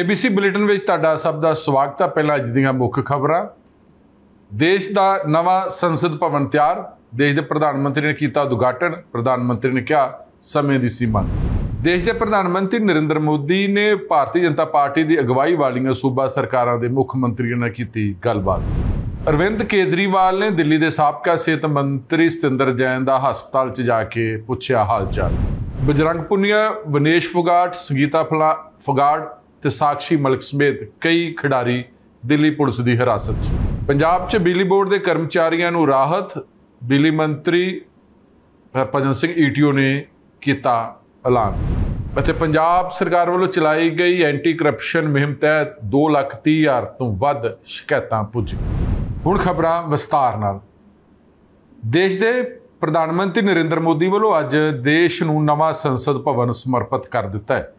ABC bulletin ਵਿੱਚ ਤੁਹਾਡਾ ਸਭ ਦਾ ਸਵਾਗਤ ਹੈ ਪਹਿਲਾਂ ਅੱਜ ਦੀਆਂ ਮੁੱਖ ਖਬਰਾਂ ਦੇਸ਼ ਦਾ ਨਵਾਂ ਸੰਸਦ ਭਵਨ ਤਿਆਰ ਦੇਸ਼ ਦੇ ਪ੍ਰਧਾਨ ਮੰਤਰੀ ਨੇ ਕੀਤਾ ਉਦਘਾਟਨ ਪ੍ਰਧਾਨ ਮੰਤਰੀ ਨੇ ਕਿਹਾ ਸਮੇਂ ਦੀ ਸੀਮਾ ਦੇਸ਼ ਦੇ ਪ੍ਰਧਾਨ ਮੰਤਰੀ ਨਰਿੰਦਰ ਮੋਦੀ ਨੇ ਭਾਰਤੀ ਜਨਤਾ ਪਾਰਟੀ ਦੀ ਅਗਵਾਈ ਵਾਲੀਆਂ ਸੂਬਾ ਸਰਕਾਰਾਂ ਦੇ ਮੁੱਖ ਮੰਤਰੀਆਂ ਨਾਲ ਕੀਤੀ ਗੱਲਬਾਤ ਅਰਵਿੰਦ ਕੇਜਰੀਵਾਲ ਨੇ ਦਿੱਲੀ ਦੇ ਸਾਬਕਾ ਸਿਹਤ ਮੰਤਰੀ ਸਤਿੰਦਰ ਜੈਨ ਦਾ ਹਸਪਤਾਲ 'ਚ ਜਾ ਕੇ ਪੁੱਛਿਆ ਹਾਲ ਚਾਲ ਬਜਰੰਗ ਪੁਨੀਆ ਵਿਨੇਸ਼ ਫੁਗਾਟ ਸੰਗੀਤਾ ਫੁਗਾਟ ਤੇ ਸਾਖਸ਼ੀ ਮਲਕ ਸਮੇਤ ਕਈ ਖਿਡਾਰੀ ਦਿੱਲੀ ਪੁਲਿਸ ਦੀ ਹਿਰਾਸਤ 'ਚ ਪੰਜਾਬ 'ਚ ਬਿਜਲੀ ਬੋਰਡ ਦੇ ਕਰਮਚਾਰੀਆਂ ਨੂੰ ਰਾਹਤ ਬਿਜਲੀ ਮੰਤਰੀ ਹਰਪਜਨ ਸਿੰਘ ਈਟੀਓ ਨੇ ਕੀਤਾ ਐਲਾਨ ਅਤੇ ਪੰਜਾਬ ਸਰਕਾਰ ਵੱਲੋਂ ਚਲਾਈ ਗਈ ਐਂਟੀ ਕਰਪਸ਼ਨ ਮਹਿੰਮ ਤਹਿਤ 2 ਲੱਖ 30 ਹਜ਼ਾਰ ਤੋਂ ਵੱਧ ਸ਼ਿਕਾਇਤਾਂ ਪੁੱਜੀਆਂ ਹੁਣ ਖਬਰਾਂ ਵਿਸਤਾਰ ਨਾਲ ਦੇਸ਼ ਦੇ ਪ੍ਰਧਾਨ ਮੰਤਰੀ ਨਰਿੰਦਰ ਮੋਦੀ ਵੱਲੋਂ ਅੱਜ ਦੇਸ਼ ਨੂੰ ਨਵਾਂ ਸੰਸਦ ਭਵਨ ਸਮਰਪਿਤ ਕਰ ਦਿੱਤਾ ਹੈ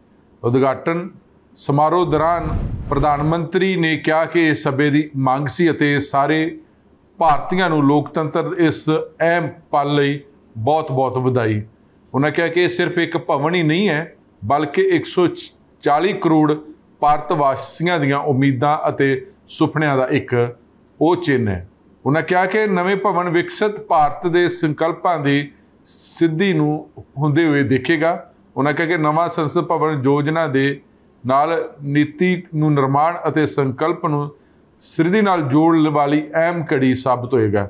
ਉਦਘਾਟਨ ਸਮਾਰੋਹ ਦੌਰਾਨ ਪ੍ਰਧਾਨ ਮੰਤਰੀ ਨੇ ਕਿਹਾ ਕਿ ਇਸ ਸਭੇ ਦੀ ਮੰਗ ਸੀ ਅਤੇ ਸਾਰੇ ਭਾਰਤੀਆਂ ਨੂੰ ਲੋਕਤੰਤਰ ਇਸ ਅਹਿਮ ਪਲ ਲਈ ਬਹੁਤ-ਬਹੁਤ ਵਧਾਈ ਉਹਨਾਂ ਕਿਹਾ ਕਿ ਇਹ ਸਿਰਫ ਇੱਕ ਭਵਨ ਹੀ ਨਹੀਂ ਹੈ ਬਲਕਿ 140 ਕਰੋੜ ਭਾਰਤ ਵਾਸੀਆਂ ਦੀਆਂ ਉਮੀਦਾਂ ਅਤੇ ਸੁਪਨਿਆਂ ਦਾ ਇੱਕ ਉਹ ਚਿੰਨ ਹੈ ਉਹਨਾਂ ਕਿਹਾ ਕਿ ਨਵੇਂ ਭਵਨ ਵਿਕਸਿਤ ਭਾਰਤ ਦੇ ਸੰਕਲਪਾਂ ਦੀ ਸਿੱਧੀ ਨੂੰ ਹੁੰਦੇ ਹੋਏ ਦੇਖੇਗਾ ਉਹਨਾਂ ਕਿਹਾ ਕਿ ਨਵਾਂ ਸੰਸਦ ਭਵਨ ਯੋਜਨਾ ਦੇ ਨਾਲ ਨੀਤੀ ਨੂੰ ਨਿਰਮਾਣ ਅਤੇ ਸੰਕਲਪ ਨੂੰ ਸ੍ਰਿਧੀ ਨਾਲ ਜੋੜਨ ਵਾਲੀ ਅਹਿਮ ਕੜੀ ਸਾਬਤ ਹੋਏਗਾ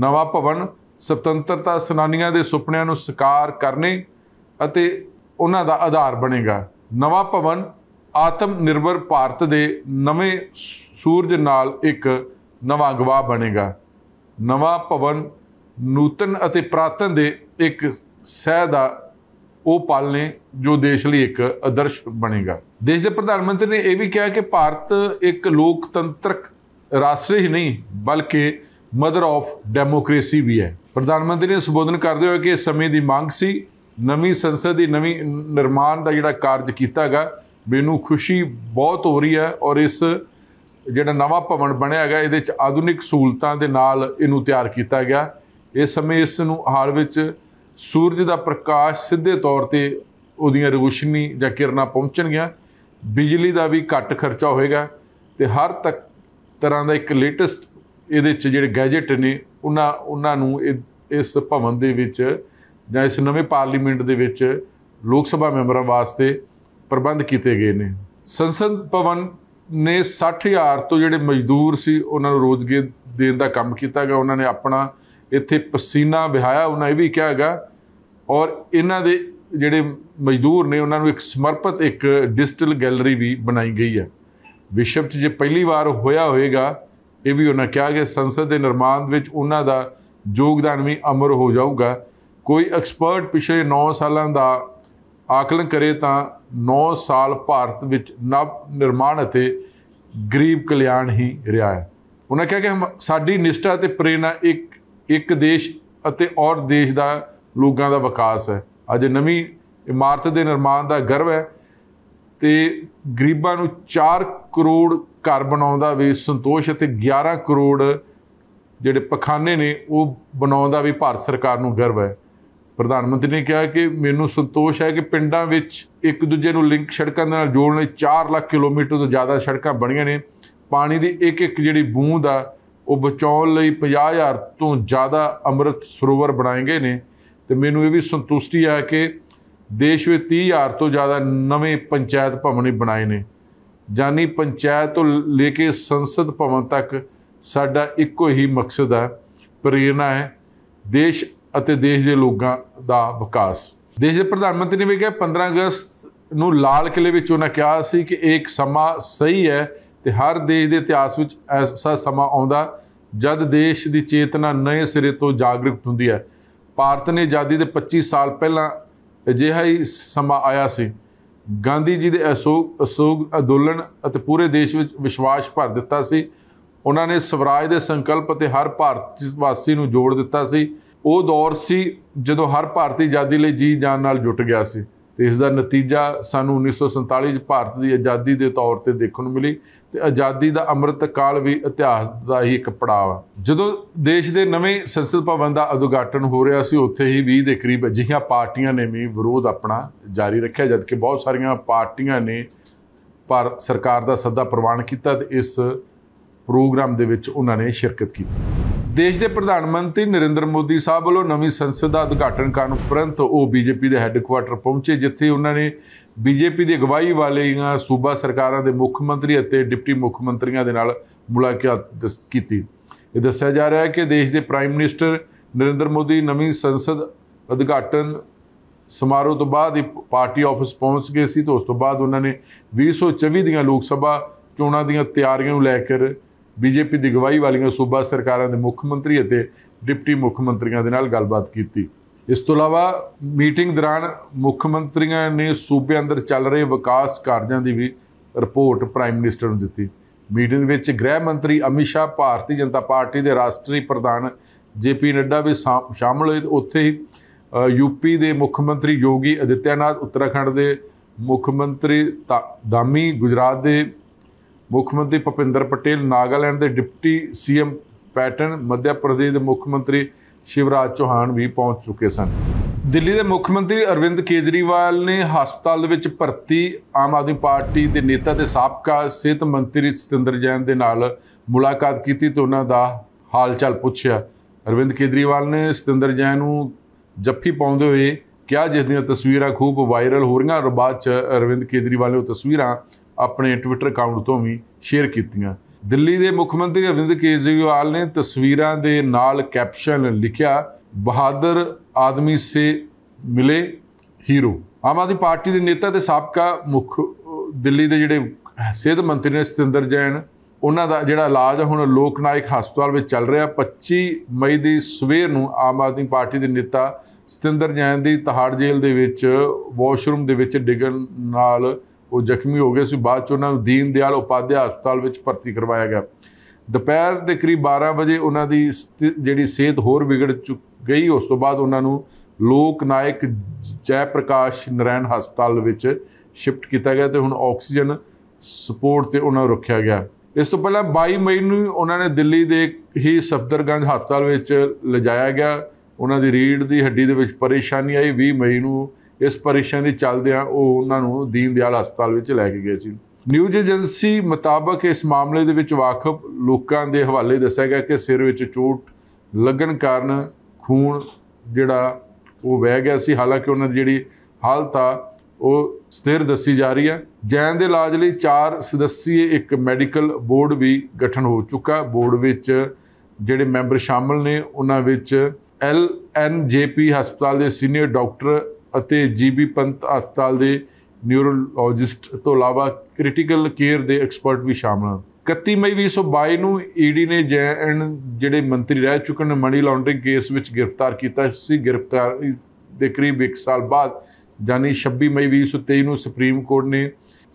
ਨਵਾਂ ਭਵਨ ਸੁਤੰਤਰਤਾ ਸਨਾਨੀਆਂ ਦੇ ਸੁਪਨਿਆਂ ਨੂੰ ਸਕਾਰ ਕਰਨੇ ਅਤੇ ਉਹਨਾਂ ਦਾ ਆਧਾਰ ਬਣੇਗਾ ਨਵਾਂ ਭਵਨ ਆਤਮ ਨਿਰਭਰ ਭਾਰਤ ਦੇ ਨਵੇਂ ਸੂਰਜ ਨਾਲ ਇੱਕ ਨਵਾਂ ਗਵਾਹ ਬਣੇਗਾ ਨਵਾਂ ਭਵਨ ਨੂਤਨ ਅਤੇ ਪ੍ਰਾਤਨ ਦੇ ਇੱਕ ਸਹਿ ਦਾ ਉਹ ਪਲ ਨੇ ਜੋ ਦੇਸ਼ ਲਈ ਇੱਕ ਆਦਰਸ਼ ਬਣੇਗਾ ਦੇਸ਼ ਦੇ ਪ੍ਰਧਾਨ ਮੰਤਰੀ ਨੇ ਇਹ ਵੀ ਕਿਹਾ ਕਿ ਭਾਰਤ ਇੱਕ ਲੋਕਤੰਤਰਕ ਰਾਸ਼ਟਰ ਹੀ ਨਹੀਂ ਬਲਕਿ ਮਦਰ ਆਫ ਡੈਮੋਕ੍ਰੇਸੀ ਵੀ ਹੈ ਪ੍ਰਧਾਨ ਮੰਤਰੀ ਨੇ ਸੰਬੋਧਨ ਕਰਦੇ ਹੋਏ ਕਿ ਇਸ ਸਮੇਂ ਦੀ ਮੰਗ ਸੀ ਨਵੀਂ ਸੰਸਦ ਦੀ ਨਵੀਂ ਨਿਰਮਾਣ ਦਾ ਜਿਹੜਾ ਕਾਰਜ ਕੀਤਾਗਾ ਮੈਨੂੰ ਖੁਸ਼ੀ ਬਹੁਤ ਹੋ ਰਹੀ ਹੈ ਔਰ ਇਸ ਜਿਹੜਾ ਨਵਾਂ ਭਵਨ ਬਣਿਆ ਹੈਗਾ ਇਹਦੇ ਵਿੱਚ ਆਧੁਨਿਕ ਸਹੂਲਤਾਂ ਦੇ ਨਾਲ ਇਹਨੂੰ ਤਿਆਰ ਕੀਤਾ ਗਿਆ ਇਸ ਸਮੇਂ ਇਸ ਨੂੰ ਹਾਲ ਵਿੱਚ ਸੂਰਜ ਦਾ ਪ੍ਰਕਾਸ਼ ਸਿੱਧੇ ਤੌਰ ਤੇ ਉਹਦੀਆਂ ਰੋਸ਼ਨੀ ਜਾਂ ਕਿਰਨਾਂ ਪਹੁੰਚਣਗੀਆਂ ਬਿਜਲੀ ਦਾ ਵੀ ਘੱਟ ਖਰਚਾ ਹੋਏਗਾ ਤੇ ਹਰ ਤੱਕ ਤਰ੍ਹਾਂ ਦਾ ਇੱਕ ਲੇਟੈਸਟ ਇਹਦੇ ਚ ਜਿਹੜੇ ਗੈਜਟ ਨੇ ਉਹਨਾਂ ਉਹਨਾਂ ਨੂੰ ਇਸ ਭਵਨ ਦੇ ਵਿੱਚ ਜਾਂ ਇਸ ਨਵੇਂ ਪਾਰਲੀਮੈਂਟ ਦੇ ਵਿੱਚ ਲੋਕ ਸਭਾ ਮੈਂਬਰਾਂ ਵਾਸਤੇ ਪ੍ਰਬੰਧ ਕੀਤੇ ਗਏ ਨੇ ਸੰਸਦ ਭਵਨ ਨੇ 60000 ਤੋਂ ਜਿਹੜੇ ਮਜ਼ਦੂਰ ਸੀ ਉਹਨਾਂ ਨੂੰ ਰੋਜ਼ਗਾਰ ਦੇਣ ਦਾ ਕੰਮ ਕੀਤਾ ਗਿਆ ਉਹਨਾਂ ਨੇ ਆਪਣਾ ਇੱਥੇ ਪਸੀਨਾ ਵਹਾਇਆ ਉਹਨਾਂ ਇਹ ਵੀ ਕਿਹਾ ਹੈਗਾ ਔਰ ਇਹਨਾਂ ਦੇ ਜਿਹੜੇ ਮਜ਼ਦੂਰ ਨੇ ਉਹਨਾਂ ਨੂੰ ਇੱਕ ਸਮਰਪਿਤ ਇੱਕ ਡਿਜੀਟਲ ਗੈਲਰੀ ਵੀ ਬਣਾਈ ਗਈ ਹੈ ਵਿਸ਼ਵ 'ਚ ਜੇ ਪਹਿਲੀ ਵਾਰ ਹੋਇਆ ਹੋਵੇਗਾ ਇਹ ਵੀ ਉਹਨਾਂ ਕਿਹਾ ਕਿ ਸੰਸਦ ਦੇ ਨਿਰਮਾਣ ਵਿੱਚ ਉਹਨਾਂ ਦਾ ਯੋਗਦਾਨ ਵੀ ਅਮਰ ਹੋ ਜਾਊਗਾ ਕੋਈ ਐਕਸਪਰਟ ਪਿਛਲੇ 9 ਸਾਲਾਂ ਦਾ ਆਕਲਨ ਕਰੇ ਤਾਂ 9 ਸਾਲ ਭਾਰਤ ਵਿੱਚ ਨਵ ਨਿਰਮਾਣ ਅਤੇ ਗਰੀਬ ਕਲਿਆਣ ਹੀ ਰਿਹਾ ਹੈ ਉਹਨਾਂ ਕਿਹਾ ਕਿ ਸਾਡੀ ਨਿਸ਼ਟਾ ਤੇ ਪ੍ਰੇਰਣਾ ਇੱਕ ਇੱਕ ਦੇਸ਼ ਅਤੇ ਔਰ ਦੇਸ਼ ਦਾ ਲੋਕਾਂ ਦਾ ਵਿਕਾਸ ਹੈ ਅੱਜ ਨਵੀਂ ਇਮਾਰਤ ਦੇ ਨਿਰਮਾਣ ਦਾ ਗਰਵ ਹੈ ਤੇ ਗਰੀਬਾਂ ਨੂੰ 4 ਕਰੋੜ ਘਰ ਬਣਾਉਣ ਦਾ ਵੀ ਸੰਤੋਸ਼ ਅਤੇ 11 ਕਰੋੜ ਜਿਹੜੇ ਪਖਾਨੇ ਨੇ ਉਹ ਬਣਾਉਣ ਦਾ ਵੀ ਭਾਰਤ ਸਰਕਾਰ ਨੂੰ ਗਰਵ ਹੈ ਪ੍ਰਧਾਨ ਮੰਤਰੀ ਨੇ ਕਿਹਾ ਕਿ ਮੈਨੂੰ ਸੰਤੋਸ਼ ਹੈ ਕਿ ਪਿੰਡਾਂ ਵਿੱਚ ਇੱਕ ਦੂਜੇ ਨੂੰ ਲਿੰਕ ਸੜਕਾਂ ਦੇ ਨਾਲ ਜੋੜਨ ਲਈ 4 ਲੱਖ ਕਿਲੋਮੀਟਰ ਤੋਂ ਜ਼ਿਆਦਾ ਸੜਕਾਂ ਬਣੀਆਂ ਨੇ ਪਾਣੀ ਦੀ ਇੱਕ ਇੱਕ ਜਿਹੜੀ ਬੂੰਦ ਆ ਉਹ ਬਚਾਉਣ ਲਈ 50000 ਤੋਂ ਜ਼ਿਆਦਾ ਅੰਮ੍ਰਿਤ ਸਰੋਵਰ ਬਣਾਏਗੇ ਨੇ ਤੇ ਮੈਨੂੰ ਇਹ ਵੀ ਸੰਤੁਸ਼ਟੀ ਆ ਕਿ ਦੇਸ਼ ਵਿੱਚ 30000 ਤੋਂ ਜ਼ਿਆਦਾ ਨਵੇਂ ਪੰਚਾਇਤ ਭਵਨ ਹੀ ਬਣਾਏ ਨੇ ਜਾਨੀ ਪੰਚਾਇਤ ਤੋਂ ਲੈ ਕੇ ਸੰਸਦ ਭਵਨ ਤੱਕ ਸਾਡਾ ਇੱਕੋ ਹੀ ਮਕਸਦ ਹੈ ਪ੍ਰੇਰਣਾ ਹੈ ਦੇਸ਼ ਅਤੇ ਦੇਸ਼ ਦੇ ਲੋਕਾਂ ਦਾ ਵਿਕਾਸ ਦੇਸ਼ ਦੇ ਪ੍ਰਧਾਨ ਮੰਤਰੀ ਨੇ ਵੀ ਕਿਹਾ 15 ਅਗਸਤ ਨੂੰ ਲਾਲ ਕਿਲੇ ਵਿੱਚ ਉਹਨਾਂ ਕਿਹਾ ਸੀ ਕਿ ਇੱਕ ਸਮਾਂ ਸਹੀ ਹੈ ਤੇ ਹਰ ਦੇਸ਼ ਦੇ ਇਤਿਹਾਸ ਵਿੱਚ ਐਸਾ ਸਮਾਂ ਆਉਂਦਾ ਜਦ ਦੇਸ਼ ਦੀ ਚੇਤਨਾ ਨਵੇਂ ਸਿਰੇ ਤੋਂ ਜਾਗਰੂਕ ਹੁੰਦੀ ਹੈ ਭਾਰਤ ਨੇ ਆਜ਼ਾਦੀ ਦੇ 25 ਸਾਲ ਪਹਿਲਾਂ ਅਜਿਹਾ ਹੀ ਸਮਾਂ ਆਇਆ ਸੀ ਗਾਂਧੀ ਜੀ ਦੇ ਅਸੋਗ ਅਸੋਗ ਅੰਦੋਲਨ ਅਤੇ ਪੂਰੇ ਦੇਸ਼ ਵਿੱਚ ਵਿਸ਼ਵਾਸ ਭਰ ਦਿੱਤਾ ਸੀ ਉਹਨਾਂ ਨੇ ਸਵਰਾਜ ਦੇ ਸੰਕਲਪ ਤੇ ਹਰ ਭਾਰਤੀ ਵਾਸੀ ਨੂੰ ਜੋੜ ਦਿੱਤਾ ਸੀ ਉਹ ਦੌਰ ਸੀ ਜਦੋਂ ਹਰ ਭਾਰਤੀ ਆਜ਼ਾਦੀ ਲਈ ਜੀ ਜਾਨ ਨਾਲ ਜੁਟ ਗਿਆ ਸੀ ਤੇ ਇਸ ਦਾ ਨਤੀਜਾ ਸਾਨੂੰ 1947 ਵਿੱਚ ਭਾਰਤ ਦੀ ਆਜ਼ਾਦੀ ਦੇ ਤੌਰ ਤੇ ਦੇਖਣ ਨੂੰ ਮਿਲੀ ਤੇ ਆਜ਼ਾਦੀ ਦਾ ਅੰਮ੍ਰਿਤ ਕਾਲ ਵੀ ਇਤਿਹਾਸ ਦਾ ਹੀ ਇੱਕ ਪੜਾਅ ਹੈ ਜਦੋਂ ਦੇਸ਼ ਦੇ ਨਵੇਂ ਸੰਸਦ ਭਵਨ ਦਾ ਉਦਘਾਟਨ ਹੋ ਰਿਹਾ ਸੀ ਉੱਥੇ ਹੀ 20 ਦੇ ਕਰੀਬ ਅਜਿਹੀਆਂ ਪਾਰਟੀਆਂ ਨੇ ਵੀ ਵਿਰੋਧ ਆਪਣਾ ਜਾਰੀ ਰੱਖਿਆ ਜਦਕਿ ਬਹੁਤ ਸਾਰੀਆਂ ਪਾਰਟੀਆਂ ਨੇ ਪਰ ਸਰਕਾਰ ਦਾ ਸੱਦਾ ਪ੍ਰਵਾਨ ਕੀਤਾ ਤੇ ਇਸ ਪ੍ਰੋਗਰਾਮ ਦੇ ਵਿੱਚ ਉਹਨਾਂ ਨੇ ਸ਼ਿਰਕਤ ਕੀਤੀ ਦੇਸ਼ ਦੇ ਪ੍ਰਧਾਨ ਮੰਤਰੀ ਨਰਿੰਦਰ ਮੋਦੀ ਸਾਹਿਬ ਵੱਲੋਂ ਨਵੀਂ ਸੰਸਦ ਦਾ ਉਦਘਾਟਨ ਕਰਨ ਉਪਰੰਤ ਉਹ ਬੀਜੇਪੀ ਦੇ ਹੈੱਡਕੁਆਰਟਰ ਪਹੁੰਚੇ ਜਿੱਥੇ ਉਹਨਾਂ ਨੇ ਬੀਜੇਪੀ ਦੀ ਅਗਵਾਈ ਵਾਲੀਆਂ ਸੂਬਾ ਸਰਕਾਰਾਂ ਦੇ ਮੁੱਖ ਮੰਤਰੀ ਅਤੇ ਡਿਪਟੀ ਮੁੱਖ ਮੰਤਰੀਆਂ ਦੇ ਨਾਲ ਮੁਲਾਕਾਤ ਕੀਤੀ ਇਹ ਦੱਸਿਆ ਜਾ ਰਿਹਾ ਹੈ ਕਿ ਦੇਸ਼ ਦੇ ਪ੍ਰਾਈਮ ਮਿਨਿਸਟਰ ਨਰਿੰਦਰ ਮੋਦੀ ਨਵੀਂ ਸੰਸਦ ਉਦਘਾਟਨ ਸਮਾਰੋਹ ਤੋਂ ਬਾਅਦ ਹੀ ਪਾਰਟੀ ਆਫਿਸ ਪਹੁੰਚ ਗਏ ਸੀ ਤੇ ਉਸ ਤੋਂ ਬਾਅਦ ਉਹਨਾਂ ਨੇ 2024 ਦੀਆਂ ਲੋਕ ਸਭਾ ਚੋਣਾਂ ਦੀਆਂ ਤਿਆਰੀਆਂ ਨੂੰ ਲੈ ਕੇ ਬੀਜੇਪੀ ਦੀ ਗਵਾਹੀ ਵਾਲੀਆਂ ਸੂਬਾ ਸਰਕਾਰਾਂ ਦੇ ਮੁੱਖ ਮੰਤਰੀ ਅਤੇ ਡਿਪਟੀ ਮੁੱਖ ਮੰਤਰੀਆਂ ਦੇ ਨਾਲ ਗੱਲਬਾਤ ਕੀਤੀ ਇਸ ਤੋਂ ਇਲਾਵਾ ਮੀਟਿੰਗ ਦੌਰਾਨ ਮੁੱਖ ਮੰਤਰੀਆਂ ਨੇ ਸੂਬੇ ਅੰਦਰ ਚੱਲ ਰਹੇ ਵਿਕਾਸ ਕਾਰਜਾਂ ਦੀ ਵੀ ਰਿਪੋਰਟ ਪ੍ਰਾਈਮ ਮਿਨਿਸਟਰ ਨੂੰ ਦਿੱਤੀ ਮੀਟਿੰਗ ਵਿੱਚ ਗ੍ਰਹਿ ਮੰਤਰੀ ਅਮਿਤ ਸ਼ਾਹ ਭਾਰਤੀ ਜਨਤਾ ਪਾਰਟੀ ਦੇ ਰਾਸ਼ਟਰੀ ਪ੍ਰਧਾਨ ਜੇਪੀ ਨੱਡਾ ਵੀ ਸ਼ਾਮਲ ਹੋਏ ਉੱਥੇ ਹੀ ਯੂਪੀ ਦੇ ਮੁੱਖ ਮੰਤਰੀ ਯੋਗੀ ਅਦਿੱਤਿਆਨਾਥ ਉੱਤਰਾਖੰਡ ਦੇ ਮੁੱਖ ਮੰਤਰੀ ਦਾਮੀ ਗੁਜਰਾਤ ਦੇ ਮੁੱਖ ਮੰਤਰੀ ਭਪਿੰਦਰ ਪਟੇਲ ਨਾਗਾਲੈਂਡ ਦੇ ਡਿਪਟੀ ਸੀਐਮ ਪੈਟਨ ਮੱਧ ਪ੍ਰਦੇਸ਼ ਦੇ ਮੁੱਖ ਮੰਤਰੀ ਸ਼ਿਵਰਾਜ ਚੌਹਾਨ ਵੀ ਪਹੁੰਚ ਚੁੱਕੇ ਸਨ ਦਿੱਲੀ ਦੇ ਮੁੱਖ ਮੰਤਰੀ ਅਰਵਿੰਦ ਕੇਜਰੀਵਾਲ ਨੇ ਹਸਪਤਾਲ ਦੇ ਵਿੱਚ ਭਰਤੀ ਆਮ ਆਦਮੀ ਪਾਰਟੀ ਦੇ ਨੇਤਾ ਤੇ ਸਾਬਕਾ ਸਿਹਤ ਮੰਤਰੀ ਸਤਿੰਦਰ ਜੈਨ ਦੇ ਨਾਲ ਮੁਲਾਕਾਤ ਕੀਤੀ ਤੇ ਉਹਨਾਂ ਦਾ ਚਾਲ ਪੁੱਛਿਆ ਅਰਵਿੰਦ ਕੇਜਰੀਵਾਲ ਨੇ ਸਤਿੰਦਰ ਜੈਨ ਨੂੰ ਜੱਫੀ ਪਾਉਂਦੇ ਹੋਏ ਕਿਹਾ ਜਿਸ ਦੀਆਂ ਤਸਵੀਰਾਂ ਖੂਬ ਵਾਇਰਲ ਹੋ ਰਹੀਆਂ ਰਬਾਤ ਬਾਅਦ ਚ ਅਰਵਿੰਦ ਕੇਜਰੀਵਾਲ ਨੇ ਉਹ ਤਸਵੀਰਾਂ ਆਪਣੇ ਟਵਿੱਟਰ ਅਕਾਊਂਟ ਤੋਂ ਵੀ ਸ਼ੇਅਰ ਕੀਤੀਆਂ ਦਿੱਲੀ ਦੇ ਮੁੱਖ ਮੰਤਰੀ ਅਰਵਿੰਦ ਕੇਜਰੀਵਾਲ ਨੇ ਤਸਵੀਰਾਂ ਦੇ ਨਾਲ ਕੈਪਸ਼ਨ ਲਿਖਿਆ ਬਹਾਦਰ ਆਦਮੀ ਸੇ ਮਿਲੇ ਹੀਰੋ ਆਮ ਆਦਮੀ ਪਾਰਟੀ ਦੇ ਨੇਤਾ ਤੇ ਸਾਬਕਾ ਮੁੱਖ ਦਿੱਲੀ ਦੇ ਜਿਹੜੇ ਸਿਹਤ ਮੰਤਰੀ ਨੇ ਸਤਿੰਦਰ ਜੈਨ ਉਹਨਾਂ ਦਾ ਜਿਹੜਾ ਇਲਾਜ ਹੁਣ ਲੋਕ ਨਾਇਕ ਹਸਪਤਾਲ ਵਿੱਚ ਚੱਲ ਰਿਹਾ 25 ਮਈ ਦੀ ਸਵੇਰ ਨੂੰ ਆਮ ਆਦਮੀ ਪਾਰਟੀ ਦੇ ਨੇਤਾ ਸਤਿੰਦਰ ਜੈਨ ਦੀ ਤਹਾੜ ਜੇਲ੍ਹ ਦੇ ਵਿੱਚ ਵਾਸ਼ਰੂਮ ਦੇ ਵਿੱਚ ਡਿੱਗਣ ਨਾਲ ਉਹ ਜ਼ਖਮੀ ਹੋ ਗਏ ਸੀ ਬਾਅਦ ਚ ਉਹਨਾਂ ਨੂੰ ਦੀਨ ਦਿਆਲ ਉਪਾਧਿਆ ਹਸਪਤਾਲ ਵਿੱਚ ਭਰਤੀ ਕਰਵਾਇਆ ਗਿਆ ਦੁਪਹਿਰ ਦੇ ਕਰੀਬ 12 ਵਜੇ ਉਹਨਾਂ ਦੀ ਜਿਹੜੀ ਸਿਹਤ ਹੋਰ ਵਿਗੜ ਚੁੱਕ ਗਈ ਉਸ ਤੋਂ ਬਾਅਦ ਉਹਨਾਂ ਨੂੰ ਲੋਕ ਨਾਇਕ ਜੈ ਪ੍ਰਕਾਸ਼ ਨਰੈਣ ਹਸਪਤਾਲ ਵਿੱਚ ਸ਼ਿਫਟ ਕੀਤਾ ਗਿਆ ਤੇ ਹੁਣ ਆਕਸੀਜਨ ਸਪੋਰਟ ਤੇ ਉਹਨਾਂ ਨੂੰ ਰੱਖਿਆ ਗਿਆ ਇਸ ਤੋਂ ਪਹਿਲਾਂ 22 ਮਈ ਨੂੰ ਉਹਨਾਂ ਨੇ ਦਿੱਲੀ ਦੇ ਹੀ ਸਫਦਰਗੰਜ ਹਸਪਤਾਲ ਵਿੱਚ ਲਿਜਾਇਆ ਗਿਆ ਉਹਨਾਂ ਦੀ ਰੀੜ ਦੀ ਹੱਡੀ ਦੇ ਵਿੱਚ ਪਰੇਸ਼ਾਨੀ ਆਈ 20 ਮਈ ਨੂੰ ਇਸ ਪਰੇਸ਼ਾਨੀ ਚੱਲਦਿਆਂ ਉਹ ਉਹਨਾਂ ਨੂੰ ਦੀਨ ਦਿਆਲ ਹਸਪਤਾਲ ਵਿੱਚ ਲੈ ਕੇ ਗਏ ਸੀ ਨਿਊਜ਼ ਏਜੰਸੀ ਮੁਤਾਬਕ ਇਸ ਮਾਮਲੇ ਦੇ ਵਿੱਚ ਵਾਕਫ ਲੋਕਾਂ ਦੇ ਹਵਾਲੇ ਦੱਸਿਆ ਗਿਆ ਕਿ ਸਿਰ ਵਿੱਚ ਚੋਟ ਲੱਗਣ ਕਾਰਨ ਖੂਨ ਜਿਹੜਾ ਉਹ ਵਹਿ ਗਿਆ ਸੀ ਹਾਲਾਂਕਿ ਉਹਨਾਂ ਦੀ ਜਿਹੜੀ ਹਾਲਤ ਆ ਉਹ ਸਥਿਰ ਦੱਸੀ ਜਾ ਰਹੀ ਹੈ ਜੈਨ ਦੇ ਇਲਾਜ ਲਈ 4 ਸਦੱਸੀ ਇੱਕ ਮੈਡੀਕਲ ਬੋਰਡ ਵੀ ਗਠਨ ਹੋ ਚੁੱਕਾ ਬੋਰਡ ਵਿੱਚ ਜਿਹੜੇ ਮੈਂਬਰ ਸ਼ਾਮਲ ਨੇ ਉਹਨਾਂ ਵਿੱਚ ਐਲ ਐਨ ਜੇ ਪੀ ਹਸਪਤਾਲ ਦੇ ਸੀਨੀਅਰ ਡਾਕਟਰ ਅਤੇ ਜੀਬੀ ਪੰਤ ਹਸਪਤਾਲ ਦੇ ਨਿਊਰੋਲੋਜਿਸਟ ਤੋਂ ਇਲਾਵਾ ਕ੍ਰਿਟੀਕਲ ਕੇਅਰ ਦੇ ਐਕਸਪਰਟ ਵੀ ਸ਼ਾਮਲ ਹਨ 31 ਮਈ 2022 ਨੂੰ ਈਡੀ e ਨੇ ਜੈਨ ਜਿਹੜੇ ਮੰਤਰੀ ਰਹਿ ਚੁੱਕੇ ਨੇ ਮਨੀ ਲਾਂਡਰਿੰਗ ਕੇਸ ਵਿੱਚ ਗ੍ਰਿਫਤਾਰ ਕੀਤਾ ਸੀ ਗ੍ਰਿਫਤਾਰ ਦੇ ਕਰੀਬ 1 ਸਾਲ ਬਾਅਦ ਜਾਨੀ 26 ਮਈ 2023 ਨੂੰ ਸੁਪਰੀਮ ਕੋਰਟ ਨੇ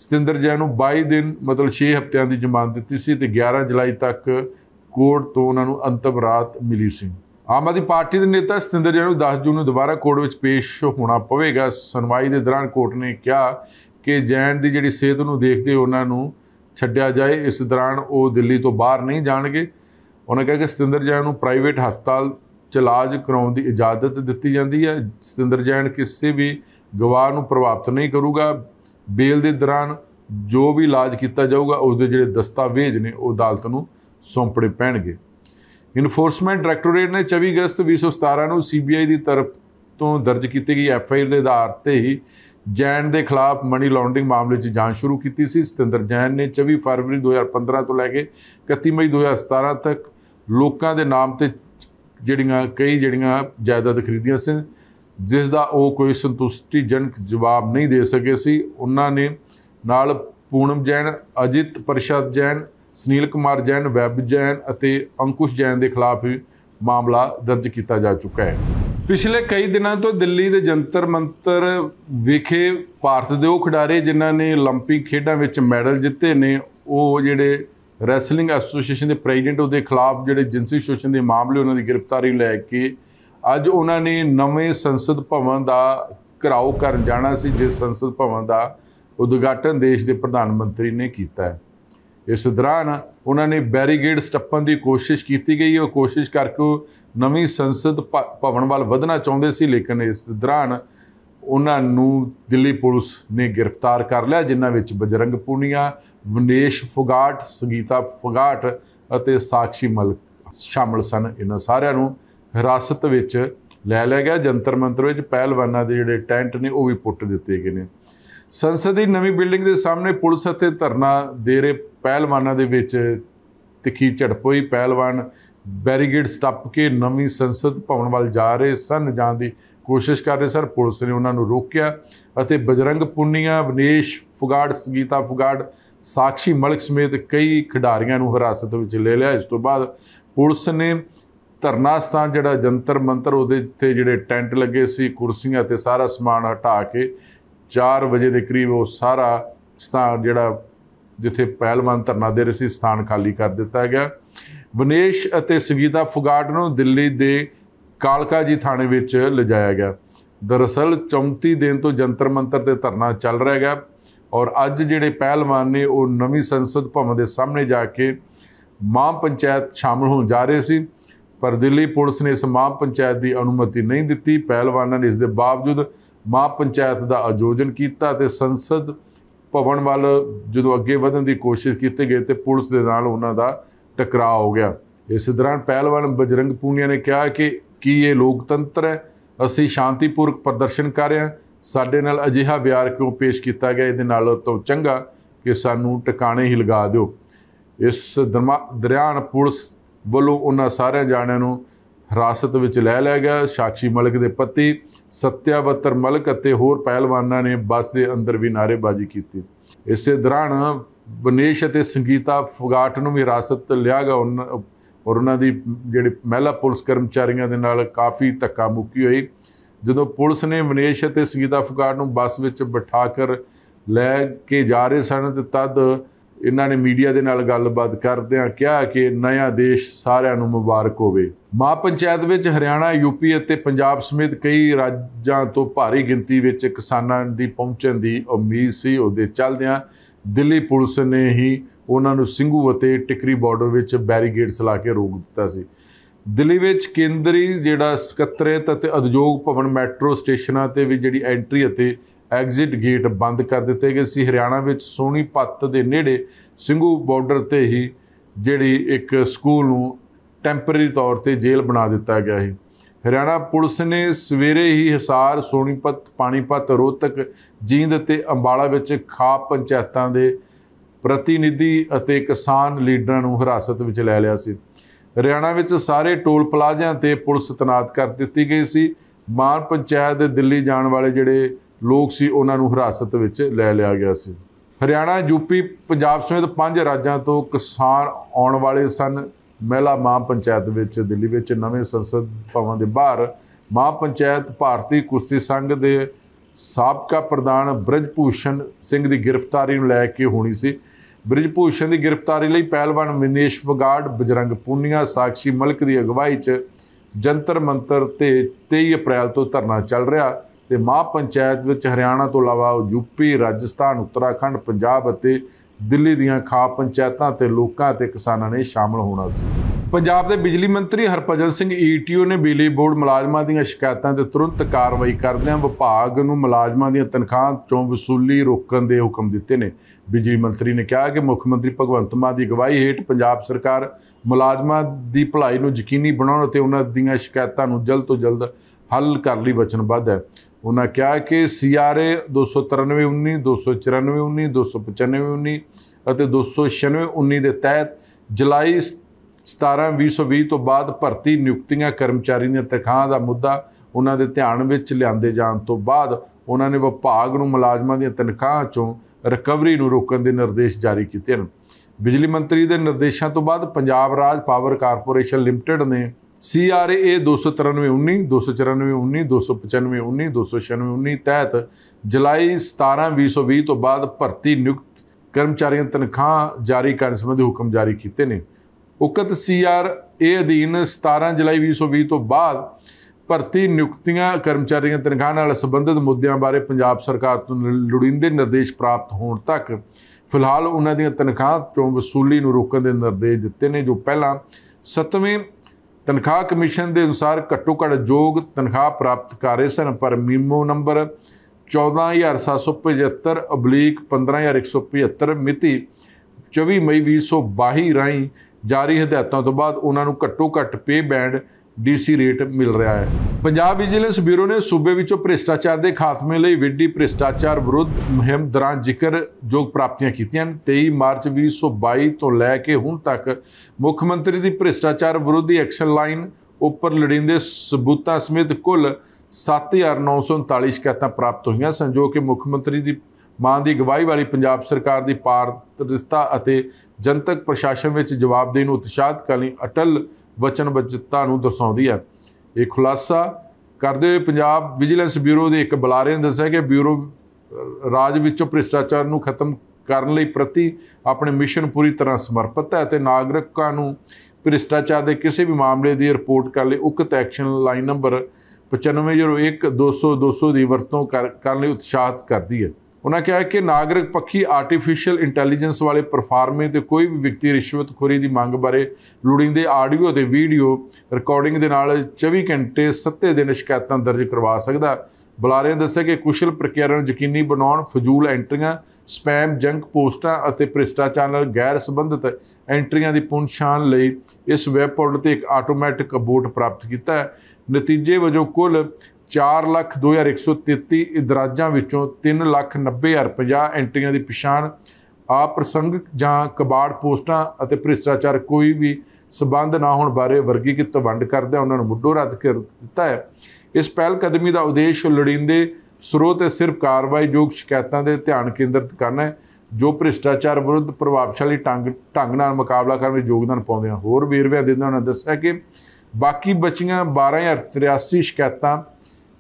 ਸਤਿੰਦਰ ਜੈਨ ਨੂੰ 22 ਦਿਨ ਮਤਲਬ 6 ਹਫ਼ਤਿਆਂ ਦੀ ਜ਼ਮਾਨਤ ਦਿੱਤੀ ਸੀ ਤੇ 11 ਜੁਲਾਈ ਤੱਕ ਕੋਰਟ ਤੋਂ ਉਹਨਾਂ ਨੂੰ ਅੰਤਮ ਰਾਤ ਮਿਲੀ ਸੀ ਆਮ ਆਦਮੀ ਪਾਰਟੀ ਦੇ ਨੇਤਾ ਸਤਿੰਦਰ ਜੈਨ ਨੂੰ 10 ਜੂਨ ਨੂੰ ਦੁਬਾਰਾ ਕੋਰਟ ਵਿੱਚ ਪੇਸ਼ ਹੋਣਾ ਪਵੇਗਾ ਸੁਣਵਾਈ ਦੇ ਦੌਰਾਨ ਕੋਰਟ ਨੇ ਕਿਹਾ ਕਿ ਜੈਨ ਦੀ ਜਿਹੜੀ ਸਿਹਤ ਨੂੰ ਦੇਖਦੇ ਉਹਨਾਂ ਨੂੰ ਛੱਡਿਆ ਜਾਏ ਇਸ ਦੌਰਾਨ ਉਹ ਦਿੱਲੀ ਤੋਂ ਬਾਹਰ ਨਹੀਂ ਜਾਣਗੇ ਉਹਨਾਂ ਕਹੇ ਕਿ ਸਤਿੰਦਰ ਜੈਨ ਨੂੰ ਪ੍ਰਾਈਵੇਟ ਹਸਪਤਾਲ ਚਲਾਜ ਕਰਾਉਣ ਦੀ ਇਜਾਜ਼ਤ ਦਿੱਤੀ ਜਾਂਦੀ ਹੈ ਸਤਿੰਦਰ ਜੈਨ ਕਿਸੇ ਵੀ ਗਵਾਹ ਨੂੰ ਪ੍ਰਭਾਵਿਤ ਨਹੀਂ ਕਰੂਗਾ ਬੇਲ ਦੇ ਦੌਰਾਨ ਜੋ ਵੀ ਇਲਾਜ ਕੀਤਾ ਜਾਊਗਾ ਉਸ ਦੇ ਜਿਹੜੇ ਦਸਤਾਵੇਜ਼ ਨੇ ਉਹ ਅਦਾਲਤ ਨੂੰ ਸੌਂਪਣੇ ਪੈਣਗੇ ਇਨਫੋਰਸਮੈਂਟ ਡਾਇਰੈਕਟੋਰੇਟ ਨੇ 24 ਅਗਸਤ 2017 ਨੂੰ ਸੀਬੀਆਈ ਦੀ ਤਰਫ ਤੋਂ ਦਰਜ ਕੀਤੀ ਗਈ ਐਫਆਈਆਰ ਦੇ ਆਧਾਰ ਤੇ ਹੀ ਜੈਨ ਦੇ ਖਿਲਾਫ ਮਨੀ ਲਾਂਡਰਿੰਗ ਮਾਮਲੇ 'ਚ ਜਾਂਚ ਸ਼ੁਰੂ ਕੀਤੀ ਸੀ ਸਤਿੰਦਰ ਜੈਨ ਨੇ 24 ਫਰਵਰੀ 2015 ਤੋਂ ਲੈ ਕੇ 31 ਮਈ 2017 ਤੱਕ ਲੋਕਾਂ ਦੇ ਨਾਮ ਤੇ ਜਿਹੜੀਆਂ ਕਈ ਜਿਹੜੀਆਂ ਜਾਇਦਾਦ ਖਰੀਦੀਆਂ ਸੀ ਜਿਸ ਦਾ ਉਹ ਕੋਈ ਸੰਤੁਸ਼ਟੀਜਨਕ ਜਵਾਬ ਨਹੀਂ ਦੇ ਸਕੇ ਸੀ ਉਹਨਾਂ ਨੇ ਨਾਲ ਪੂਨਮ ਜੈਨ ਅਜਿਤ ਪ੍ਰਸ਼ਾਦ ਜੈਨ ਸੁਨੀਲ ਕੁਮਾਰ ਜੈਨ ਵੈਬ ਜੈਨ ਅਤੇ ਅੰਕੁਸ਼ ਜੈਨ ਦੇ ਖਿਲਾਫ ਮਾਮਲਾ ਦਰਜ ਕੀਤਾ ਜਾ ਚੁੱਕਾ ਹੈ ਪਿਛਲੇ ਕਈ ਦਿਨਾਂ ਤੋਂ ਦਿੱਲੀ ਦੇ ਜੰਤਰ ਮੰਤਰ ਵਿਖੇ ਭਾਰਤ ਦੇ ਉਹ ਖਿਡਾਰੀ ਜਿਨ੍ਹਾਂ ਨੇ 올림픽 ਖੇਡਾਂ ਵਿੱਚ ਮੈਡਲ ਜਿੱਤੇ ਨੇ ਉਹ ਜਿਹੜੇ ਰੈਸਲਿੰਗ ਐਸੋਸੀਏਸ਼ਨ ਦੇ ਪ੍ਰੈਜ਼ੀਡੈਂਟ ਉਹਦੇ ਖਿਲਾਫ ਜਿਹੜੇ ਜਿੰਸੀ ਸ਼ੋਸ਼ਣ ਦੇ ਮਾਮਲੇ ਉਹਨਾਂ ਦੀ ਗ੍ਰਿਫਤਾਰੀ ਲੈ ਕੇ ਅੱਜ ਉਹਨਾਂ ਨੇ ਨਵੇਂ ਸੰਸਦ ਭਵਨ ਦਾ ਘਰਾਓ ਕਰਨ ਜਾਣਾ ਸੀ ਜਿਸ ਸੰਸਦ ਭਵਨ ਦਾ ਉਦਘਾਟਨ ਦੇਸ਼ ਦੇ ਪ੍ਰਧਾਨ ਮੰਤਰੀ ਨੇ ਕੀਤਾ ਹੈ ਇਸ ਦੌਰਾਨ ਉਹਨਾਂ ਨੇ ਬੈਰੀਗੇਡ ਸਟੱਪਣ ਦੀ ਕੋਸ਼ਿਸ਼ ਕੀਤੀ ਗਈ ਉਹ ਕੋਸ਼ਿਸ਼ ਕਰਕੇ ਨਵੀਂ ਸੰਸਦ ਭਵਨ ਵੱਲ ਵਧਣਾ ਚਾਹੁੰਦੇ ਸੀ ਲੇਕਿਨ ਇਸ ਦੌਰਾਨ ਉਹਨਾਂ ਨੂੰ ਦਿੱਲੀ ਪੁਲਿਸ ਨੇ ਗ੍ਰਿਫਤਾਰ ਕਰ ਲਿਆ ਜਿਨ੍ਹਾਂ ਵਿੱਚ ਬਜਰੰਗ ਪੂਨੀਆ ਵਿਨੇਸ਼ ਫੁਗਾਟ ਸੰਗੀਤਾ ਫੁਗਾਟ ਅਤੇ ਸਾਖੀ ਮਲਕ ਸ਼ਾਮਲ ਸਨ ਇਹਨਾਂ ਸਾਰਿਆਂ ਨੂੰ ਹਿਰਾਸਤ ਵਿੱਚ ਲੈ ਲਿਆ ਗਿਆ ਜੰਤਰ ਮੰਤਰ ਵਿੱਚ ਪਹਿਲਵਾਨਾਂ ਦੇ ਜਿਹੜੇ ਟੈਂਟ ਨੇ ਉਹ ਵੀ ਪੁੱਟ ਦਿੱਤੇ ਗਏ ਨੇ ਸੰਸਦ ਦੀ ਨਵੀਂ ਬਿਲਡਿੰਗ ਦੇ ਸਾਹਮਣੇ ਪੁਲਿਸ ਅਤੇ ਧਰਨਾ ਦੇ ਰਹੇ ਪਹਿਲਵਾਨਾਂ ਦੇ ਵਿੱਚ ਤਿੱਖੀ ਝੜਪ ਹੋਈ ਪਹਿਲਵਾਨ ਬੈਰੀਗੇਡ ਟੱਪ ਕੇ ਨਵੀਂ ਸੰਸਦ ਭਵਨ ਵੱਲ ਜਾ ਰਹੇ ਸਨ ਜਾਣ ਦੀ ਕੋਸ਼ਿਸ਼ ਕਰ ਰਹੇ ਸਰ ਪੁਲਿਸ ਨੇ ਉਹਨਾਂ ਨੂੰ ਰੋਕਿਆ ਅਤੇ ਬਜਰੰਗ ਪੁੰਨੀਆ ਵਿਨੇਸ਼ ਫੁਗਾੜ ਸੰਗੀਤਾ ਫੁਗਾੜ ਸਾਖੀ ਮਲਕ ਸਮੇਤ ਕਈ ਖਿਡਾਰੀਆਂ ਨੂੰ ਹਿਰਾਸਤ ਵਿੱਚ ਲੈ ਲਿਆ ਇਸ ਤੋਂ ਬਾਅਦ ਪੁਲਿਸ ਨੇ ਧਰਨਾ ਸਥਾਨ ਜਿਹੜਾ ਜੰਤਰ ਮੰਤਰ ਉਹਦੇ ਤੇ ਜਿਹੜੇ ਟੈਂਟ ਲੱਗੇ ਸੀ ਕੁਰਸੀਆਂ ਤੇ ਸਾਰਾ ਸਮਾਨ ਹਟਾ ਕੇ 4 ਵਜੇ ਦੇ ਕਰੀਬ ਉਹ ਸਾਰਾ ਸਥਾਨ ਜਿਹੜਾ ਜਿੱਥੇ ਪਹਿਲਵਾਨ ਧਰਨਾ ਦੇ ਰਹੇ ਸੀ ਸਥਾਨ ਖਾਲੀ ਕਰ ਦਿੱਤਾ ਗਿਆ ਵਿਨੇਸ਼ ਅਤੇ ਸੰਗੀਤਾ ਫੁਗਾਟ ਨੂੰ ਦਿੱਲੀ ਦੇ ਕਾਲਕਾ ਜੀ ਥਾਣੇ ਵਿੱਚ ਲਿਜਾਇਆ ਗਿਆ ਦਰਅਸਲ 34 ਦਿਨ ਤੋਂ ਜੰਤਰ ਮੰਤਰ ਤੇ ਧਰਨਾ ਚੱਲ ਰਿਹਾ ਹੈਗਾ ਔਰ ਅੱਜ ਜਿਹੜੇ ਪਹਿਲਵਾਨ ਨੇ ਉਹ ਨਵੀਂ ਸੰਸਦ ਭਵਨ ਦੇ ਸਾਹਮਣੇ ਜਾ ਕੇ ਮਾਂ ਪੰਚਾਇਤ ਸ਼ਾਮਲ ਹੋਣ ਜਾ ਰਹੇ ਸੀ ਪਰ ਦਿੱਲੀ ਪੁਲਿਸ ਨੇ ਇਸ ਮਾਂ ਪੰਚਾਇਤ ਦੀ ਅਨੁਮਤੀ ਨਹੀਂ ਦਿੱਤੀ ਪਹਿਲਵਾਨਾਂ ਨੇ ਇਸ ਦੇ ਬਾਵਜੂਦ ਮਾ ਪੰਚਾਇਤ ਦਾ ਆਯੋਜਨ ਕੀਤਾ ਤੇ ਸੰਸਦ ਭਵਨ ਵੱਲ ਜਦੋਂ ਅੱਗੇ ਵਧਣ ਦੀ ਕੋਸ਼ਿਸ਼ ਕੀਤੀ ਗਈ ਤੇ ਪੁਲਿਸ ਦੇ ਨਾਲ ਉਹਨਾਂ ਦਾ ਟਕਰਾਅ ਹੋ ਗਿਆ ਇਸ ਦੌਰਾਨ ਪਹਿਲਵਾਨ ਬਜਰੰਗ ਪੂਨੀਆ ਨੇ ਕਿਹਾ ਕਿ ਕੀ ਇਹ ਲੋਕਤੰਤਰ ਹੈ ਅਸੀਂ ਸ਼ਾਂਤੀਪੂਰਕ ਪ੍ਰਦਰਸ਼ਨ ਕਰ ਰਹੇ ਹਾਂ ਸਾਡੇ ਨਾਲ ਅਜਿਹਾ ਵਿਆਰ ਕਿਉਂ ਪੇਸ਼ ਕੀਤਾ ਗਿਆ ਇਹਦੇ ਨਾਲ ਤੋਂ ਚੰਗਾ ਕਿ ਸਾਨੂੰ ਟਿਕਾਣੇ ਹੀ ਲਗਾ ਦਿਓ ਇਸ ਦਰਿਆਣ ਪੁਲਿਸ ਵੱਲੋਂ ਉਹਨਾਂ ਸਾਰਿਆਂ ਜਾਣਿਆਂ ਨੂੰ ਹਰਾਸਤ ਵਿੱਚ ਲੈ ਲਿਆ ਗਿਆ ਸਾਖੀ ਮਲਕ ਦੇ ਪਤੀ ਸਤਿਆਵਤਰ ਮਲਕ ਅਤੇ ਹੋਰ ਪਹਿਲਵਾਨਾਂ ਨੇ ਬੱਸ ਦੇ ਅੰਦਰ ਵੀ ਨਾਰੇਬਾਜ਼ੀ ਕੀਤੀ ਇਸੇ ਦੌਰਾਨ ਬਨੇਸ਼ ਅਤੇ ਸੰਗੀਤਾ ਫੁਗਾਟ ਨੂੰ ਵੀ ਹਿਰਾਸਤ ਲਿਆ ਗਿਆ ਔਰ ਉਹਨਾਂ ਦੀ ਜਿਹੜੇ ਮਹਿਲਾ ਪੁਲਿਸ ਕਰਮਚਾਰੀਆਂ ਦੇ ਨਾਲ ਕਾਫੀ ਧੱਕਾ ਮੁੱਕੀ ਹੋਈ ਜਦੋਂ ਪੁਲਿਸ ਨੇ ਬਨੇਸ਼ ਅਤੇ ਸੰਗੀਤਾ ਫੁਗਾਟ ਨੂੰ ਬੱਸ ਵਿੱਚ ਬਿਠਾ ਕੇ ਲੈ ਕੇ ਜਾ ਰਹੇ ਸਨ ਤੇ ਤਦ ਇਹਨਾਂ ਨੇ ਮੀਡੀਆ ਦੇ ਨਾਲ ਗੱਲਬਾਤ ਕਰਦਿਆਂ ਕਿਹਾ ਕਿ ਨਵਾਂ ਦੇਸ਼ ਸਾਰਿਆਂ ਨੂੰ ਮੁਬਾਰਕ ਹੋਵੇ ਮਾ ਪੰਚਾਇਤ ਵਿੱਚ ਹਰਿਆਣਾ ਯੂਪੀ ਅਤੇ ਪੰਜਾਬ ਸਮੇਤ ਕਈ ਰਾਜਾਂ ਤੋਂ ਭਾਰੀ ਗਿਣਤੀ ਵਿੱਚ ਕਿਸਾਨਾਂ ਦੀ ਪਹੁੰਚਣ ਦੀ ਉਮੀਦ ਸੀ ਉਹਦੇ ਚੱਲਦਿਆਂ ਦਿੱਲੀ ਪੁਲਿਸ ਨੇ ਹੀ ਉਹਨਾਂ ਨੂੰ ਸਿੰਘੂ ਅਤੇ ਟਿਕਰੀ ਬਾਰਡਰ ਵਿੱਚ ਬੈਰੀਗੇਡਸ ਲਾ ਕੇ ਰੋਕ ਦਿੱਤਾ ਸੀ ਦਿੱਲੀ ਵਿੱਚ ਕੇਂਦਰੀ ਜਿਹੜਾ ਸਕੱਤਰੇਤ ਅਤੇ ਉਦਯੋਗ ਭਵਨ ਮੈਟਰੋ ਸਟੇਸ਼ਨਾਂ ਤੇ ਵੀ ਜਿਹੜੀ ਐਂਟਰੀ ਅਤੇ ਐਗਜ਼ਿਟ ਗੇਟ ਬੰਦ ਕਰ ਦਿੱਤੇ ਗਏ ਸੀ ਹਰਿਆਣਾ ਵਿੱਚ ਪੱਤ ਦੇ ਨੇੜੇ ਸਿੰਘੂ ਬਾਰਡਰ ਤੇ ਹੀ ਜਿਹੜੀ ਇੱਕ ਸਕੂਲ ਨੂੰ ਟੈਂਪਰੇਰੀ ਤੌਰ ਤੇ ਜੇਲ੍ਹ ਬਣਾ ਦਿੱਤਾ ਗਿਆ ਹੈ ਹਰਿਆਣਾ ਪੁਲਿਸ ਨੇ ਸਵੇਰੇ ਹੀ ਹਿਸਾਰ ਸੋਨੀਪਤ ਪਾਣੀਪਤ ਰੋਤਕ ਜੀਂਦ ਤੇ ਅੰਬਾਲਾ ਵਿੱਚ ਖਾਪ ਪੰਚਾਇਤਾਂ ਦੇ ਪ੍ਰਤੀਨਿਧੀ ਅਤੇ ਕਿਸਾਨ ਲੀਡਰਾਂ ਨੂੰ ਹਿਰਾਸਤ ਵਿੱਚ ਲੈ ਲਿਆ ਸੀ ਹਰਿਆਣਾ ਵਿੱਚ ਸਾਰੇ ਟੋਲ ਪਲਾਜ਼ਿਆਂ ਤੇ ਪੁਲਿਸ ਤਨਾਤ ਕਰ ਦਿੱਤੀ ਗਈ ਸੀ ਮਾਨ ਪੰਚਾਇਤ ਦੇ ਦਿੱਲੀ ਜਾਣ ਵਾਲੇ ਜਿਹੜੇ ਲੋਕ ਸੀ ਉਹਨਾਂ ਨੂੰ ਹਿਰਾਸਤ ਵਿੱਚ ਲੈ ਲਿਆ ਗਿਆ ਸੀ ਹਰਿਆਣਾ ਯੂਪੀ ਪੰਜਾਬ ਸਮੇਤ ਪੰਜ ਰਾਜਾਂ ਤੋਂ ਕਿਸਾਨ ਆਉਣ ਵਾਲੇ ਸਨ ਮਹਿਲਾ ਮਾਂ ਪੰਚਾਇਤ ਵਿੱਚ ਦਿੱਲੀ ਵਿੱਚ ਨਵੇਂ ਸੰਸਦ ਭਵਨ ਦੇ ਬਾਹਰ ਮਾਂ ਪੰਚਾਇਤ ਭਾਰਤੀ ਕੁਸ਼ਤੀ ਸੰਘ ਦੇ ਸਾਬਕਾ ਪ੍ਰਧਾਨ ਬ੍ਰਿਜਪੂਸ਼ਨ ਸਿੰਘ ਦੀ ਗ੍ਰਿਫਤਾਰੀ ਨੂੰ ਲੈ ਕੇ ਹੋਣੀ ਸੀ ਬ੍ਰਿਜਪੂਸ਼ਨ ਦੀ ਗ੍ਰਿਫਤਾਰੀ ਲਈ ਪਹਿਲਵਾਨ ਵਿਨੇਸ਼ ਵਗਾੜ ਬਜਰੰਗ ਪੁੰਨੀਆ ਸਾਖੀ ਮਲਕ ਦੀ ਅਗਵਾਈ 'ਚ ਜੰਤਰ ਮੰਤਰ ਤੇ 23 ਅਪ੍ਰੈਲ ਤੋਂ ਧਰਨਾ ਚੱਲ ਰਿਹਾ ਤੇ ਮਾ ਪੰਚਾਇਤ ਵਿੱਚ ਹਰਿਆਣਾ ਤੋਂ ਇਲਾਵਾ ਯੂਪੀ ਰਾਜਸਥਾਨ ਉੱਤਰਾਖੰਡ ਪੰਜਾਬ ਅਤੇ ਦਿੱਲੀ ਦੀਆਂ ਖਾ ਪੰਚਾਇਤਾਂ ਤੇ ਲੋਕਾਂ ਤੇ ਕਿਸਾਨਾਂ ਨੇ ਸ਼ਾਮਲ ਹੋਣਾ ਸੀ ਪੰਜਾਬ ਦੇ ਬਿਜਲੀ ਮੰਤਰੀ ਹਰਪਜਨ ਸਿੰਘ ਈਟੀਓ ਨੇ ਬਿਜਲੀ ਬੋਰਡ ਮੁਲਾਜ਼ਮਾਂ ਦੀਆਂ ਸ਼ਿਕਾਇਤਾਂ ਤੇ ਤੁਰੰਤ ਕਾਰਵਾਈ ਕਰਦਿਆਂ ਵਿਭਾਗ ਨੂੰ ਮੁਲਾਜ਼ਮਾਂ ਦੀਆਂ ਤਨਖਾਹਾਂ ਚੋਂ ਵਸੂਲੀ ਰੋਕਣ ਦੇ ਹੁਕਮ ਦਿੱਤੇ ਨੇ ਬਿਜਲੀ ਮੰਤਰੀ ਨੇ ਕਿਹਾ ਕਿ ਮੁੱਖ ਮੰਤਰੀ ਭਗਵੰਤ ਮਾਨ ਦੀ ਅਗਵਾਈ ਹੇਠ ਪੰਜਾਬ ਸਰਕਾਰ ਮੁਲਾਜ਼ਮਾਂ ਦੀ ਭਲਾਈ ਨੂੰ ਯਕੀਨੀ ਬਣਾਉਣ ਅਤੇ ਉਹਨਾਂ ਦੀਆਂ ਸ਼ਿਕਾਇਤਾਂ ਨੂੰ ਜਲਦ ਤੋਂ ਜਲਦ ਹੱਲ ਕਰਨ ਲਈ ਵਚਨਬੱਧ ਹੈ ਉਹਨਾਂ ਕਿਹਾ ਕਿ ਸੀਆਰਏ 29319 29419 29519 ਅਤੇ 29619 ਦੇ ਤਹਿਤ ਜੁਲਾਈ 17 2020 ਤੋਂ ਬਾਅਦ ਭਰਤੀ ਨਿਯੁਕਤੀਆਂ ਕਰਮਚਾਰੀ ਦੀਆਂ ਤਨਖਾਹਾਂ ਦਾ ਮੁੱਦਾ ਉਹਨਾਂ ਦੇ ਧਿਆਨ ਵਿੱਚ ਲਿਆਂਦੇ ਜਾਣ ਤੋਂ ਬਾਅਦ ਉਹਨਾਂ ਨੇ ਵਿਭਾਗ ਨੂੰ ਮੁਲਾਜ਼ਮਾਂ ਦੀਆਂ ਤਨਖਾਹਾਂ ਚੋਂ ਰਿਕਵਰੀ ਨੂੰ ਰੋਕਣ ਦੇ ਨਿਰਦੇਸ਼ ਜਾਰੀ ਕੀਤੇ ਹਨ ਬਿਜਲੀ ਮੰਤਰੀ ਦੇ ਨਿਰਦੇਸ਼ਾਂ ਤੋਂ ਬਾਅਦ ਪੰਜਾਬ ਰਾਜ ਪਾਵਰ ਕਾਰਪੋਰੇਸ਼ਨ ਲਿਮਟਿਡ ਨੇ ਸੀ 29319 29419 29519 29619 ਤਹਿਤ ਜੁਲਾਈ 17 2020 ਤੋਂ ਬਾਅਦ ਭਰਤੀ ਨਿਯੁਕਤ ਕਰਮਚਾਰੀਆਂ ਤਨਖਾਹ ਜਾਰੀ ਕਰਨ ਸੰਬੰਧੀ ਹੁਕਮ ਜਾਰੀ ਕੀਤੇ ਨੇ ਉਕਤ ਸੀ ਆਰ ਏ ਅਧੀਨ 17 ਜੁਲਾਈ 2020 ਤੋਂ ਬਾਅਦ ਭਰਤੀ ਨਿਯੁਕਤੀਆਂ ਕਰਮਚਾਰੀਆਂ ਤਨਖਾਹ ਨਾਲ ਸੰਬੰਧਿਤ ਮੁੱਦਿਆਂ ਬਾਰੇ ਪੰਜਾਬ ਸਰਕਾਰ ਤੋਂ ਲੋੜੀਂਦੇ ਨਿਰਦੇਸ਼ ਪ੍ਰਾਪਤ ਹੋਣ ਤੱਕ ਫਿਲਹਾਲ ਉਹਨਾਂ ਦੀਆਂ ਤਨਖਾਹਾਂ ਤੋਂ ਵਸੂਲੀ ਨੂੰ ਰੋਕਣ ਦੇ ਨਿਰਦੇਸ਼ ਦਿੱਤੇ ਨੇ ਜੋ ਪਹਿਲਾਂ 7ਵੇਂ ਤਨਖਾਹ ਕਮਿਸ਼ਨ ਦੇ ਅਨੁਸਾਰ ਘੱਟੋ ਘੱਟ ਯੋਗ ਤਨਖਾਹ ਪ੍ਰਾਪਤ ਕਰ ਰਹੇ ਸਨ ਪਰ ਮੀਮੋ ਨੰਬਰ 14775/15175 ਅਬਲੀਕ ਮਿਤੀ 24 ਮਈ 2022 ਰਾਹੀਂ ਜਾਰੀ ਹਦਾਇਤਾਂ ਤੋਂ ਬਾਅਦ ਉਹਨਾਂ ਨੂੰ ਘੱਟੋ ਘੱਟ ਪੇ ਬੈਂਡ ਡੀਸੀ ਰੇਟ ਮਿਲ ਰਿਹਾ ਹੈ ਪੰਜਾਬ ਵਿਜੀਲੈਂਸ ਬਿਊਰੋ ਨੇ ਸੂਬੇ ਵਿੱਚੋਂ ਭ੍ਰਿਸ਼ਟਾਚਾਰ ਦੇ ਖਾਤਮੇ ਲਈ ਵਿੱਢੀ ਭ੍ਰਿਸ਼ਟਾਚਾਰ ਵਿਰੁੱਧ ਮੁਹਿੰਮ ਦੌਰਾਨ ਜ਼ਿਕਰਯੋਗ ਪ੍ਰਾਪਤੀਆਂ ਕੀਤੀਆਂ 23 ਮਾਰਚ 2022 ਤੋਂ ਲੈ ਕੇ ਹੁਣ ਤੱਕ ਮੁੱਖ ਮੰਤਰੀ ਦੀ ਭ੍ਰਿਸ਼ਟਾਚਾਰ ਵਿਰੋਧੀ ਐਕਸ਼ਨ ਲਾਈਨ ਉੱਪਰ ਲੜਿੰਦੇ ਸਬੂਤਾਂ ਸਮੇਤ ਕੁੱਲ 7939 ਸ਼ਿਕਾਇਤਾਂ ਪ੍ਰਾਪਤ ਹੋਈਆਂ ਸਨ ਜੋ ਕਿ ਮੁੱਖ ਮੰਤਰੀ ਦੀ ਮਾਂ ਦੀ ਗਵਾਹੀ ਵਾਲੀ ਪੰਜਾਬ ਸਰਕਾਰ ਦੀ ਪਾਰਦਰਸ਼ਤਾ ਅਤੇ ਜਨਤਕ ਪ੍ਰਸ਼ਾਸਨ ਵਿੱਚ ਜਵਾਬਦੇਹੀ ਨੂੰ ਉਤਸ਼ਾਹਤ ਕਰਨ ਲਈ ਅਟਲ ਵਚਨਬੱਧਤਾ ਨੂੰ ਦਰਸਾਉਂਦੀ ਹੈ ਇਹ ਖੁਲਾਸਾ ਕਰਦੇ ਹੋਏ ਪੰਜਾਬ ਵਿਜੀਲੈਂਸ ਬਿਊਰੋ ਦੇ ਇੱਕ ਬੁਲਾਰੇ ਨੇ ਦੱਸਿਆ ਕਿ ਬਿਊਰੋ ਰਾਜ ਵਿੱਚੋਂ ਭ੍ਰਿਸ਼ਟਾਚਾਰ ਨੂੰ ਖਤਮ ਕਰਨ ਲਈ ਪ੍ਰਤੀ ਆਪਣੇ ਮਿਸ਼ਨ ਪੂਰੀ ਤਰ੍ਹਾਂ ਸਮਰਪਿਤ ਹੈ ਅਤੇ ਨਾਗਰਿਕਾਂ ਨੂੰ ਭ੍ਰਿਸ਼ਟਾਚਾਰ ਦੇ ਕਿਸੇ ਵੀ ਮਾਮਲੇ ਦੀ ਰਿਪੋਰਟ ਕਰਨ ਲਈ ਉਕਤ ਐਕਸ਼ਨ ਲਾਈਨ ਨੰਬਰ 9501 200 200 ਦੀ ਵਰਤੋਂ ਕਰਨ ਲਈ ਉਤਸ਼ਾਹਿਤ ਕਰਦੀ ਹੈ ਉਹਨਾਂ ਕਿਹਾ ਕਿ ਨਾਗਰਿਕ ਪੱਖੀ ਆਰਟੀਫੀਸ਼ੀਅਲ ਇੰਟੈਲੀਜੈਂਸ ਵਾਲੇ ਪਰਫਾਰਮੇ ਤੇ ਕੋਈ ਵੀ ਵਿਅਕਤੀ ਰਿਸ਼ਵਤਖੋਰੀ ਦੀ ਮੰਗ ਬਾਰੇ ਦੇ ਆਡੀਓ ਤੇ ਵੀਡੀਓ ਰਿਕਾਰਡਿੰਗ ਦੇ ਨਾਲ 24 ਘੰਟੇ 7 ਦਿਨ ਸ਼ਿਕਾਇਤਾਂ ਦਰਜ ਕਰਵਾ ਸਕਦਾ ਬੁਲਾਰੇ ਨੇ ਦੱਸਿਆ ਕਿ ਕੁਸ਼ਲ ਪ੍ਰਕਿਰਿਆ ਨੂੰ ਯਕੀਨੀ ਬਣਾਉਣ ਫਜ਼ੂਲ ਐਂਟਰੀਆਂ ਸਪੈਮ ਜੰਕ ਪੋਸਟਾਂ ਅਤੇ ਭ੍ਰਿਸ਼ਟਾਚਾਰ ਨਾਲ ਗੈਰ ਸੰਬੰਧਿਤ ਐਂਟਰੀਆਂ ਦੀ ਪੁਨਸ਼ਾਨ ਲਈ ਇਸ ਵੈਬ ਪੋਰਟਲ ਤੇ ਇੱਕ ਆਟੋਮੈਟਿਕ ਅਬੋਰਟ ਪ੍ਰਾਪਤ ਕੀਤਾ ਹੈ ਨਤੀਜੇ ਵਜੋਂ ਕੁੱਲ 4 ਲੱਖ 2133 ਇਦਰਾਜਾਂ ਵਿੱਚੋਂ 3 ਲੱਖ 90050 ਐਂਟਰੀਆਂ ਦੀ ਪਛਾਣ ਆ ਪ੍ਰਸੰਗਿਕ ਜਾਂ ਕਬਾੜ ਪੋਸਟਾਂ ਅਤੇ ਭ੍ਰਿਸ਼ਟਾਚਾਰ ਕੋਈ ਵੀ ਸਬੰਧ ਨਾ ਹੋਣ ਬਾਰੇ ਵਰਗੀਕ੍ਰਿਤ ਵੰਡ ਕਰਦੇ ਉਹਨਾਂ ਨੂੰ ਮੁੱਢੋਂ ਰੱਦ ਕਰ ਦਿੱਤਾ ਹੈ ਇਸ ਪਹਿਲ ਕਦਮੀ ਦਾ ਉਦੇਸ਼ ਲੜੀਂਦੇ ਸਰੋਤ ਤੇ ਸਿਰਫ ਕਾਰਵਾਈਯੋਗ ਸ਼ਿਕਾਇਤਾਂ ਦੇ ਧਿਆਨ ਕੇਂਦਰਿਤ ਕਰਨਾ ਹੈ ਜੋ ਭ੍ਰਿਸ਼ਟਾਚਾਰ ਵਿਰੁੱਧ ਪ੍ਰਭਾਵਸ਼ਾਲੀ ਢੰਗ ਢੰਗ ਨਾਲ ਮੁਕਾਬਲਾ ਕਰਨ ਵਿੱਚ ਯੋਗਦਾਨ ਪਾਉਂਦੇ ਹਨ ਹੋਰ ਵੇਰਵੇ ਦਿੰਦਿਆਂ ਉਹਨਾਂ ਦੱਸਿਆ ਕਿ ਬਾਕੀ ਬਚੀਆਂ 12083 ਸ਼ਿਕਾਇਤਾਂ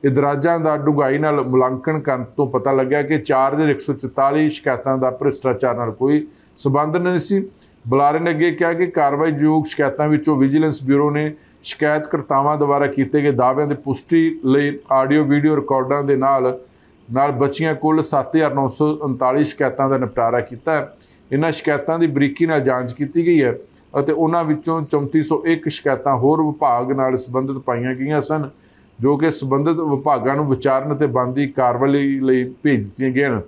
ਇਹ ਦਰਾਜਾਂ ਦਾ ਡੁਗਾਈ ਨਾਲ ਮੁਲਾਂਕਣ ਕਰਨ ਤੋਂ ਪਤਾ ਲੱਗਿਆ ਕਿ 4 ਦੇ 144 ਸ਼ਿਕਾਇਤਾਂ ਦਾ ਭ੍ਰਿਸ਼ਟਾਚਾਰ ਨਾਲ ਕੋਈ ਸਬੰਧ ਨਹੀਂ ਸੀ ਬੁਲਾਰੇ ਨੇ ਅੱਗੇ ਕਿਹਾ ਕਿ ਕਾਰਵਾਈਯੋਗ ਸ਼ਿਕਾਇਤਾਂ ਵਿੱਚੋਂ ਵਿਜੀਲੈਂਸ ਬਿਊਰੋ ਨੇ ਸ਼ਿਕਾਇਤਕਰਤਾਵਾਂ ਦੁਆਰਾ ਕੀਤੇ ਗਏ ਦਾਅਵਿਆਂ ਦੀ ਪੁਸ਼ਟੀ ਲਈ ਆਡੀਓ ਵੀਡੀਓ ਰਿਕਾਰਡਾਂ ਦੇ ਨਾਲ ਨਾਲ ਬੱਚੀਆਂ ਕੁੱਲ 7939 ਸ਼ਿਕਾਇਤਾਂ ਦਾ ਨਿਪਟਾਰਾ ਕੀਤਾ ਹੈ ਇਹਨਾਂ ਸ਼ਿਕਾਇਤਾਂ ਦੀ ਬਰੀਕੀ ਨਾਲ ਜਾਂਚ ਕੀਤੀ ਗਈ ਹੈ ਅਤੇ ਉਹਨਾਂ ਵਿੱਚੋਂ 3401 ਸ਼ਿਕਾਇਤਾਂ ਹੋਰ ਵਿਭਾਗ ਨਾਲ ਸੰਬੰਧਿਤ ਪਾਈਆਂ ਗਈਆਂ ਸਨ ਜੋ ਕਿ ਸਬੰਧਤ ਵਿਭਾਗਾਂ ਨੂੰ ਵਿਚਾਰਨ ਅਤੇ ਬੰਦੀ ਕਾਰਵਾਈ ਲਈ ਭੇਜ ਦਿੱਤੀਆਂ ਗਈਆਂ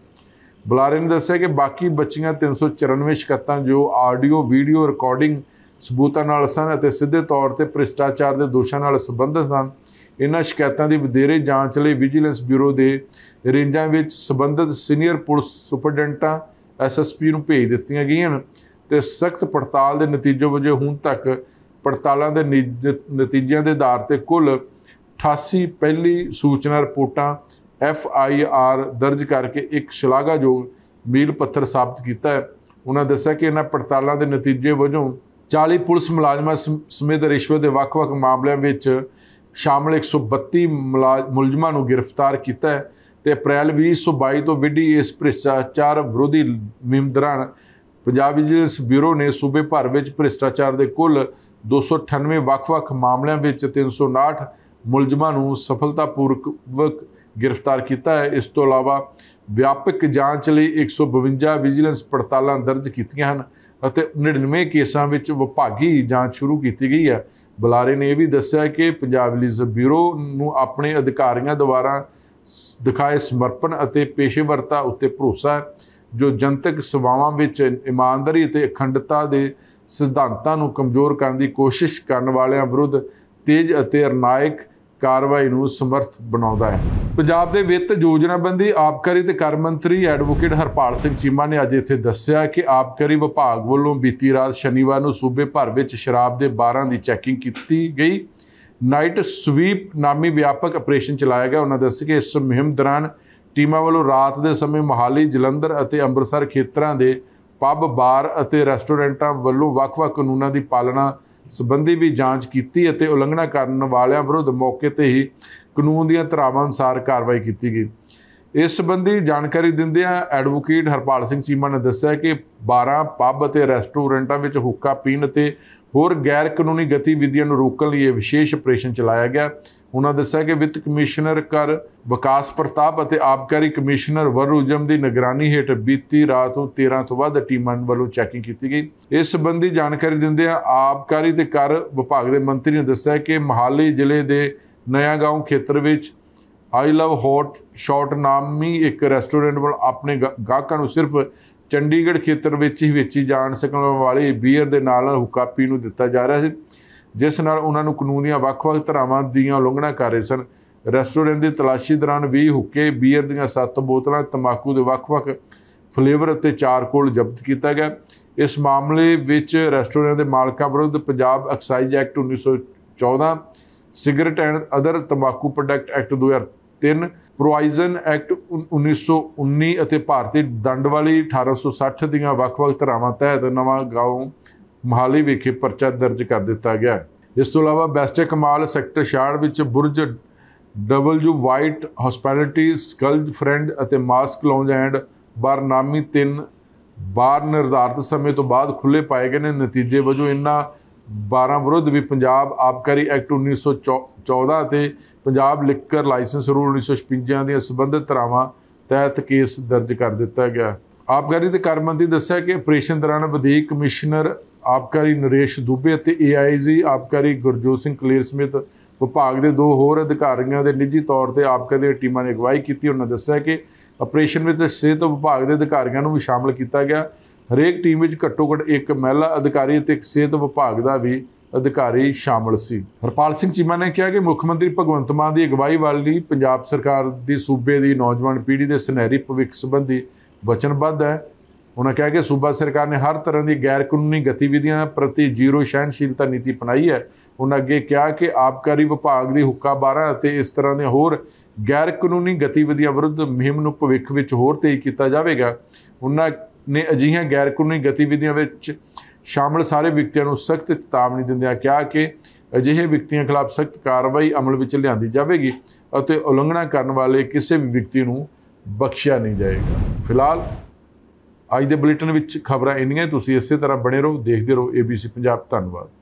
ਬੁਲਾਰੇ ਨੇ ਦੱਸਿਆ ਕਿ ਬਾਕੀ ਬੱਚੀਆਂ 394 ਸ਼ਿਕਾਇਤਾਂ ਜੋ ਆਡੀਓ ਵੀਡੀਓ ਰਿਕਾਰਡਿੰਗ ਸਬੂਤਾਂ ਨਾਲ ਸਨ ਅਤੇ ਸਿੱਧੇ ਤੌਰ ਤੇ ਭ੍ਰਿਸ਼ਟਾਚਾਰ ਦੇ ਦੋਸ਼ਾਂ ਨਾਲ ਸੰਬੰਧਿਤ ਸਨ ਇਹਨਾਂ ਸ਼ਿਕਾਇਤਾਂ ਦੀ ਵਧੇਰੇ ਜਾਂਚ ਲਈ ਵਿਜੀਲੈਂਸ ਬਿਊਰੋ ਦੇ ਰੇਂਜਾਂ ਵਿੱਚ ਸੰਬੰਧਿਤ ਸੀਨੀਅਰ ਪੁਲਿਸ ਸੁਪਰਡੈਂਟਾਂ ਐਸਐਸਪੀ ਨੂੰ ਭੇਜ ਦਿੱਤੀਆਂ ਗਈਆਂ ਤੇ ਸਖਤ ਪੜਤਾਲ ਦੇ ਨਤੀਜੇ ਵਜੋਂ ਹੁਣ ਤੱਕ ਪੜਤਾਲਾਂ ਦੇ ਨਤੀਜਿਆਂ ਦੇ ਆਧਾਰ ਤੇ ਕੁੱਲ 88 ਪਹਿਲੀ ਸੂਚਨਾ ਰਿਪੋਰਟਾਂ ਐਫ ਆਈ ਆਰ ਦਰਜ ਕਰਕੇ ਇੱਕ ਸ਼ਲਾਘਾਯੋਗ ਮੀਲ ਪੱਥਰ ਸਾਬਤ ਕੀਤਾ ਹੈ ਉਹਨਾਂ ਦੱਸਿਆ ਕਿ ਇਹਨਾਂ ਪੜਤਾਲਾਂ ਦੇ ਨਤੀਜੇ ਵਜੋਂ 40 ਪੁਲਿਸ ਮੁਲਾਜ਼ਮਾਂ ਸਮੇਤ ਰਿਸ਼ਵਤ ਦੇ ਵੱਖ-ਵੱਖ ਮਾਮਲਿਆਂ ਵਿੱਚ ਸ਼ਾਮਲ 132 ਮੁਲਜ਼ਮਾਂ ਨੂੰ ਗ੍ਰਿਫਤਾਰ ਕੀਤਾ ਹੈ ਤੇ ਅਪ੍ਰੈਲ 2022 ਤੋਂ ਵਿੱਢੀ ਇਸ ਭ੍ਰਿਸ਼ਟਾਚਾਰ ਵਿਰੋਧੀ ਮੁਹਿੰਮ ਪੰਜਾਬ ਵਿਜੀਲੈਂਸ ਬਿਊਰੋ ਨੇ ਸੂਬੇ ਭਰ ਵਿੱਚ ਭ੍ਰਿਸ਼ਟਾਚਾਰ ਦੇ ਕੁੱਲ 298 ਵੱਖ-ਵੱਖ ਮਾਮਲਿਆਂ ਵਿੱਚ ਮੁਲਜ਼ਮਾਂ ਨੂੰ ਸਫਲਤਾਪੂਰਵਕ ਗ੍ਰਿਫਤਾਰ ਕੀਤਾ ਹੈ ਇਸ ਤੋਂ ਇਲਾਵਾ ਵਿਆਪਕ ਜਾਂਚ ਲਈ 152 ਵਿਜੀਲੈਂਸ ਪੜਤਾਲਾਂ ਦਰਜ ਕੀਤੀਆਂ ਹਨ ਅਤੇ 99 ਕੇਸਾਂ ਵਿੱਚ ਵਿਭਾਗੀ ਜਾਂਚ ਸ਼ੁਰੂ ਕੀਤੀ ਗਈ ਹੈ ਬੁਲਾਰੇ ਨੇ ਇਹ ਵੀ ਦੱਸਿਆ ਕਿ ਪੰਜਾਬ ਲੀਜ਼ ਬਿਊਰੋ ਨੂੰ ਆਪਣੇ ਅਧਿਕਾਰੀਆਂ ਦੁਆਰਾ ਦਿਖਾਏ ਸਮਰਪਣ ਅਤੇ ਪੇਸ਼ੇਵਰਤਾ ਉੱਤੇ ਭਰੋਸਾ ਹੈ ਜੋ ਜਨਤਕ ਸੇਵਾਵਾਂ ਵਿੱਚ ਇਮਾਨਦਾਰੀ ਅਤੇ ਅਖੰਡਤਾ ਦੇ ਸਿਧਾਂਤਾਂ ਨੂੰ ਕਮਜ਼ੋਰ ਕਰਨ ਦੀ ਕੋਸ਼ਿਸ਼ ਕਰਨ ਵਾਲਿਆਂ ਵਿਰੁੱਧ ਤੇਜ਼ ਅਤੇ ਅਰਨਾਇਕ ਕਾਰਵਾਈ ਨੂੰ ਸਮਰਥ ਬਣਾਉਂਦਾ ਹੈ ਪੰਜਾਬ ਦੇ ਵਿੱਤ ਯੋਜਨਾਬੰਦੀ ਆਪਕਾਰੀ ਤੇ ਕਰ ਮੰਤਰੀ ਐਡਵੋਕੇਟ ਹਰਪਾਲ ਸਿੰਘ ਚੀਮਾ ਨੇ ਅੱਜ ਇੱਥੇ ਦੱਸਿਆ ਕਿ ਆਪਕਾਰੀ ਵਿਭਾਗ ਵੱਲੋਂ ਬੀਤੀ ਰਾਤ ਸ਼ਨੀਵਾਰ ਨੂੰ ਸੂਬੇ ਭਰ ਵਿੱਚ ਸ਼ਰਾਬ ਦੇ ਬਾਰਾਂ ਦੀ ਚੈਕਿੰਗ ਕੀਤੀ ਗਈ ਨਾਈਟ ਸਵੀਪ ਨਾਮੀ ਵਿਆਪਕ ਆਪਰੇਸ਼ਨ ਚਲਾਇਆ ਗਿਆ ਉਹਨਾਂ ਦੱਸਿਆ ਕਿ ਇਸ ਮੁਹਿੰਮ ਦੌਰਾਨ ਟੀਮਾਂ ਵੱਲੋਂ ਰਾਤ ਦੇ ਸਮੇਂ ਮਹਾਲੀ ਜਲੰਧਰ ਅਤੇ ਅੰਮ੍ਰਿਤਸਰ ਖੇਤਰਾਂ ਦੇ ਪੱਬ ਬਾਰ ਅਤੇ ਰੈਸਟੋਰੈਂਟਾਂ ਵੱਲੋਂ ਵੱਖ-ਵੱਖ ਕਾਨੂੰਨਾਂ ਦੀ ਪਾਲਣਾ ਸਬੰਧੀ ਵੀ ਜਾਂਚ ਕੀਤੀ ਅਤੇ ਉਲੰਘਣਾ ਕਰਨ ਵਾਲਿਆਂ ਵਿਰੁੱਧ ਮੌਕੇ ਤੇ ਹੀ ਕਾਨੂੰਨ ਦੀਆਂ ਧਾਰਾਵਾਂ ਅਨੁਸਾਰ ਕਾਰਵਾਈ ਕੀਤੀ ਗਈ ਇਸ ਸਬੰਧੀ ਜਾਣਕਾਰੀ ਦਿੰਦਿਆਂ ਐਡਵੋਕੇਟ ਹਰਪਾਲ ਸਿੰਘ ਚੀਮਾ ਨੇ ਦੱਸਿਆ ਕਿ 12 ਪੱਬ ਅਤੇ ਰੈਸਟੋਰੈਂਟਾਂ ਵਿੱਚ ਹੁੱਕਾ ਪੀਣ ਅਤੇ ਹੋਰ ਗੈਰ ਕਾਨੂੰਨੀ ਗਤੀਵਿਧੀਆਂ ਨੂੰ ਰੋਕਣ ਲਈ ਇਹ ਵਿਸ਼ੇਸ਼ ਆਪਰੇਸ਼ਨ ਚਲਾਇਆ ਗਿਆ ਉਹਨਾਂ ਦੱਸਿਆ ਕਿ ਵਿੱਤ ਕਮਿਸ਼ਨਰ ਕਰ ਵਿਕਾਸ ਪ੍ਰਤਾਪ ਅਤੇ ਆਬਕਾਰੀ ਕਮਿਸ਼ਨਰ ਵਰੂਜਮ ਦੀ ਨਿਗਰਾਨੀ ਹੇਠ ਬੀਤੀ ਰਾਤ ਨੂੰ 13 ਤੋਂ ਵੱਧ ਟੀਮਾਂ ਵੱਲੋਂ ਚੈਕਿੰਗ ਕੀਤੀ ਗਈ ਇਸ ਸੰਬੰਧੀ ਜਾਣਕਾਰੀ ਦਿੰਦੇ ਆ ਆਬਕਾਰੀ ਤੇ ਕਰ ਵਿਭਾਗ ਦੇ ਮੰਤਰੀ ਨੇ ਦੱਸਿਆ ਕਿ ਮਹਾਲੀ ਜ਼ਿਲ੍ਹੇ ਦੇ ਨਯਾ ਨਇਆਗਾਉਂ ਖੇਤਰ ਵਿੱਚ ਆਈ ਲਵ ਹੌਟ ਸ਼ਾਰਟ ਨਾਮੀ ਇੱਕ ਰੈਸਟੋਰੈਂਟ ਵੱਲ ਆਪਣੇ ਗਾਹਕਾਂ ਨੂੰ ਸਿਰਫ ਚੰਡੀਗੜ੍ਹ ਖੇਤਰ ਵਿੱਚ ਹੀ ਵੇਚੀ ਜਾਣ ਸਕਣ ਵਾਲੀ ਬੀਅਰ ਦੇ ਨਾਲ ਹੁੱਕਾ ਪੀਣ ਨੂੰ ਦਿੱਤਾ ਜਾ ਰਿਹਾ ਸੀ ਜਿਸ ਨਾਲ ਉਹਨਾਂ ਨੂੰ ਕਾਨੂੰਨ ਦੀਆਂ ਵੱਖ-ਵੱਖ ਧਾਰਾਵਾਂ ਦੀਆਂ ਉਲੰਘਣਾ ਕਰ ਰਹੇ ਸਨ ਰੈਸਟੋਰੈਂਟ ਦੀ ਤਲਾਸ਼ੀ ਦੌਰਾਨ 20 ਹੁੱਕੇ ਬੀਅਰ ਦੀਆਂ 7 ਬੋਤਲਾਂ ਤਮਾਕੂ ਦੇ ਵੱਖ-ਵੱਖ ਫਲੇਵਰ ਅਤੇ ਚਾਰਕੋਲ ਜ਼ਬਤ ਕੀਤਾ ਗਿਆ ਇਸ ਮਾਮਲੇ ਵਿੱਚ ਰੈਸਟੋਰੈਂਟ ਦੇ ਮਾਲਕਾਂ ਵਿਰੁੱਧ Punjab excise act 1914 cigarette and other ਤਮਾਕੂ ਪ੍ਰੋਡਕਟ ਐਕਟ 2003 ਪ੍ਰੋਵਾਈਜ਼ਨ ਐਕਟ 1919 ਅਤੇ ਭਾਰਤੀ ਦੰਡ ਵਾਲੀ 1860 ਦੀਆਂ ਵੱਖ-ਵੱਖ ਧਾਰਾਵਾਂ ਤਹਿਤ ਨਵਾਂ ਗਾਉਂ ਮਹਾਲੀ ਵਿਖੇ ਪਰਚਾ ਦਰਜ ਕਰ ਦਿੱਤਾ ਗਿਆ ਇਸ ਤੋਂ ਇਲਾਵਾ ਬੈਸਟੇ ਕਮਾਲ ਸੈਕਟਰ 66 ਵਿੱਚ ਬੁਰਜ ਡਬਲਯੂ ਵਾਈਟ ਹਸਪੀਟੈਲਿਟੀ ਸਕਲ ਫਰੈਂਡ ਅਤੇ ਮਾਸਕ ਲੌਂਜ ਐਂਡ ਬਾਰਨਾਮੀ ਤਿੰਨ ਬਾਰ ਨਿਰਧਾਰਤ ਸਮੇਂ ਤੋਂ ਬਾਅਦ ਖੁੱਲੇ ਪਾਏ ਗਏ ਨੇ ਨਤੀਜੇ ਵਜੋਂ ਇਨ੍ਹਾਂ 12 ਵਿਰੁੱਧ ਵੀ ਪੰਜਾਬ ਆਬਕਾਰੀ ਐਕਟ 1914 ਅਤੇ ਪੰਜਾਬ ਲਿਕਰ ਲਾਇਸੈਂਸ ਰੂਲ 1956 ਦੀਆਂ ਸਬੰਧਤ ਧਾਰਾਵਾਂ ਤਹਿਤ ਕੇਸ ਦਰਜ ਕਰ ਦਿੱਤਾ ਗਿਆ ਆਬਕਾਰੀ ਤੇ ਕਰਮੰਦੀ ਦੱਸਿਆ ਕਿ ਆਪਰੇਸ਼ਨ ਦੌਰਾਨ ਵਧੀਕ ਕਮਿਸ਼ਨਰ ਆਪਕਾਰੀ ਨਰੇਸ਼ ਦੁਬੇ ਅਤੇ ਏਆਈਜੀ ਆਪਕਾਰੀ ਗੁਰਜੋਤ ਸਿੰਘ ਕਲੀਰ ਸਮਿਤ ਵਿਭਾਗ ਦੇ ਦੋ ਹੋਰ ਅਧਿਕਾਰੀਆਂ ਦੇ ਨਿੱਜੀ ਤੌਰ ਤੇ ਆਪਕਾ ਦੀਆਂ ਟੀਮਾਂ ਨੇ ਅਗਵਾਈ ਕੀਤੀ ਉਹਨਾਂ ਦੱਸਿਆ ਕਿ ਆਪਰੇਸ਼ਨ ਵਿੱਚ ਸਿਹਤ ਵਿਭਾਗ ਦੇ ਅਧਿਕਾਰੀਆਂ ਨੂੰ ਵੀ ਸ਼ਾਮਲ ਕੀਤਾ ਗਿਆ ਹਰੇਕ ਟੀਮ ਵਿੱਚ ਘੱਟੋ-ਘੱਟ ਇੱਕ ਮਹਿਲਾ ਅਧਿਕਾਰੀ ਅਤੇ ਇੱਕ ਸਿਹਤ ਵਿਭਾਗ ਦਾ ਵੀ ਅਧਿਕਾਰੀ ਸ਼ਾਮਲ ਸੀ ਹਰਪਾਲ ਸਿੰਘ ਚੀਮਾ ਨੇ ਕਿਹਾ ਕਿ ਮੁੱਖ ਮੰਤਰੀ ਭਗਵੰਤ ਮਾਨ ਦੀ ਅਗਵਾਈ ਵਾਲੀ ਪੰਜਾਬ ਸਰਕਾਰ ਦੀ ਸੂਬੇ ਦੀ ਨੌਜਵਾਨ ਪੀੜ੍ਹੀ ਦੇ ਸੁਨਹਿਰੀ ਭਵਿੱਖ ਸੰਬੰਧੀ ਵਚਨਬੱਧ ਹੈ ਉਹਨਾਂ ਕਹਿ ਕਿ ਸੂਬਾ ਸਰਕਾਰ ਨੇ ਹਰ ਤਰ੍ਹਾਂ ਦੀ ਗੈਰ ਕਾਨੂੰਨੀ ਗਤੀਵਿਧੀਆਂ ਪ੍ਰਤੀ ਜ਼ੀਰੋ ਸਹਿਣਸ਼ੀਲਤਾ ਨੀਤੀ ਪਨਾਈ ਹੈ ਉਹਨਾਂ ਅੱਗੇ ਕਿਹਾ ਕਿ ਆਬਕਾਰੀ ਵਿਭਾਗ ਦੀ 12 ਅਤੇ ਇਸ ਤਰ੍ਹਾਂ ਦੇ ਹੋਰ ਗੈਰ ਕਾਨੂੰਨੀ ਗਤੀਵਿਧੀਆਂ ਵਿਰੁੱਧ ਮਹਿਮ ਨੂੰ ਭਵਿੱਖ ਵਿੱਚ ਹੋਰ ਤੇਜ਼ ਕੀਤਾ ਜਾਵੇਗਾ ਉਹਨਾਂ ਨੇ ਅਜਿਹੀਆਂ ਗੈਰ ਕਾਨੂੰਨੀ ਗਤੀਵਿਧੀਆਂ ਵਿੱਚ ਸ਼ਾਮਲ ਸਾਰੇ ਵਿਅਕਤੀਆਂ ਨੂੰ ਸਖਤ ਚੇਤਾਵਨੀ ਦਿੰਦਿਆਂ ਕਿਹਾ ਕਿ ਅਜਿਹੇ ਵਿਅਕਤੀਆਂ ਖਿਲਾਫ ਸਖਤ ਕਾਰਵਾਈ ਅਮਲ ਵਿੱਚ ਲਿਆਂਦੀ ਜਾਵੇਗੀ ਅਤੇ ਉਲੰਘਣਾ ਕਰਨ ਵਾਲੇ ਕਿਸੇ ਵੀ ਵਿਅਕਤੀ ਨੂੰ ਬਖਸ਼ਿਆ ਨਹੀਂ ਜਾਏਗਾ ਫਿਲਹਾਲ ਅੱਜ ਦੇ ਬੁਲੇਟਿਨ ਵਿੱਚ ਖਬਰਾਂ ਇੰਨੀਆਂ ਤੁਸੀਂ ਇਸੇ ਤਰ੍ਹਾਂ ਬਣੇ ਰਹੋ ਦੇਖਦੇ ਰਹੋ ABC ਪੰਜਾਬ ਧੰਨਵਾਦ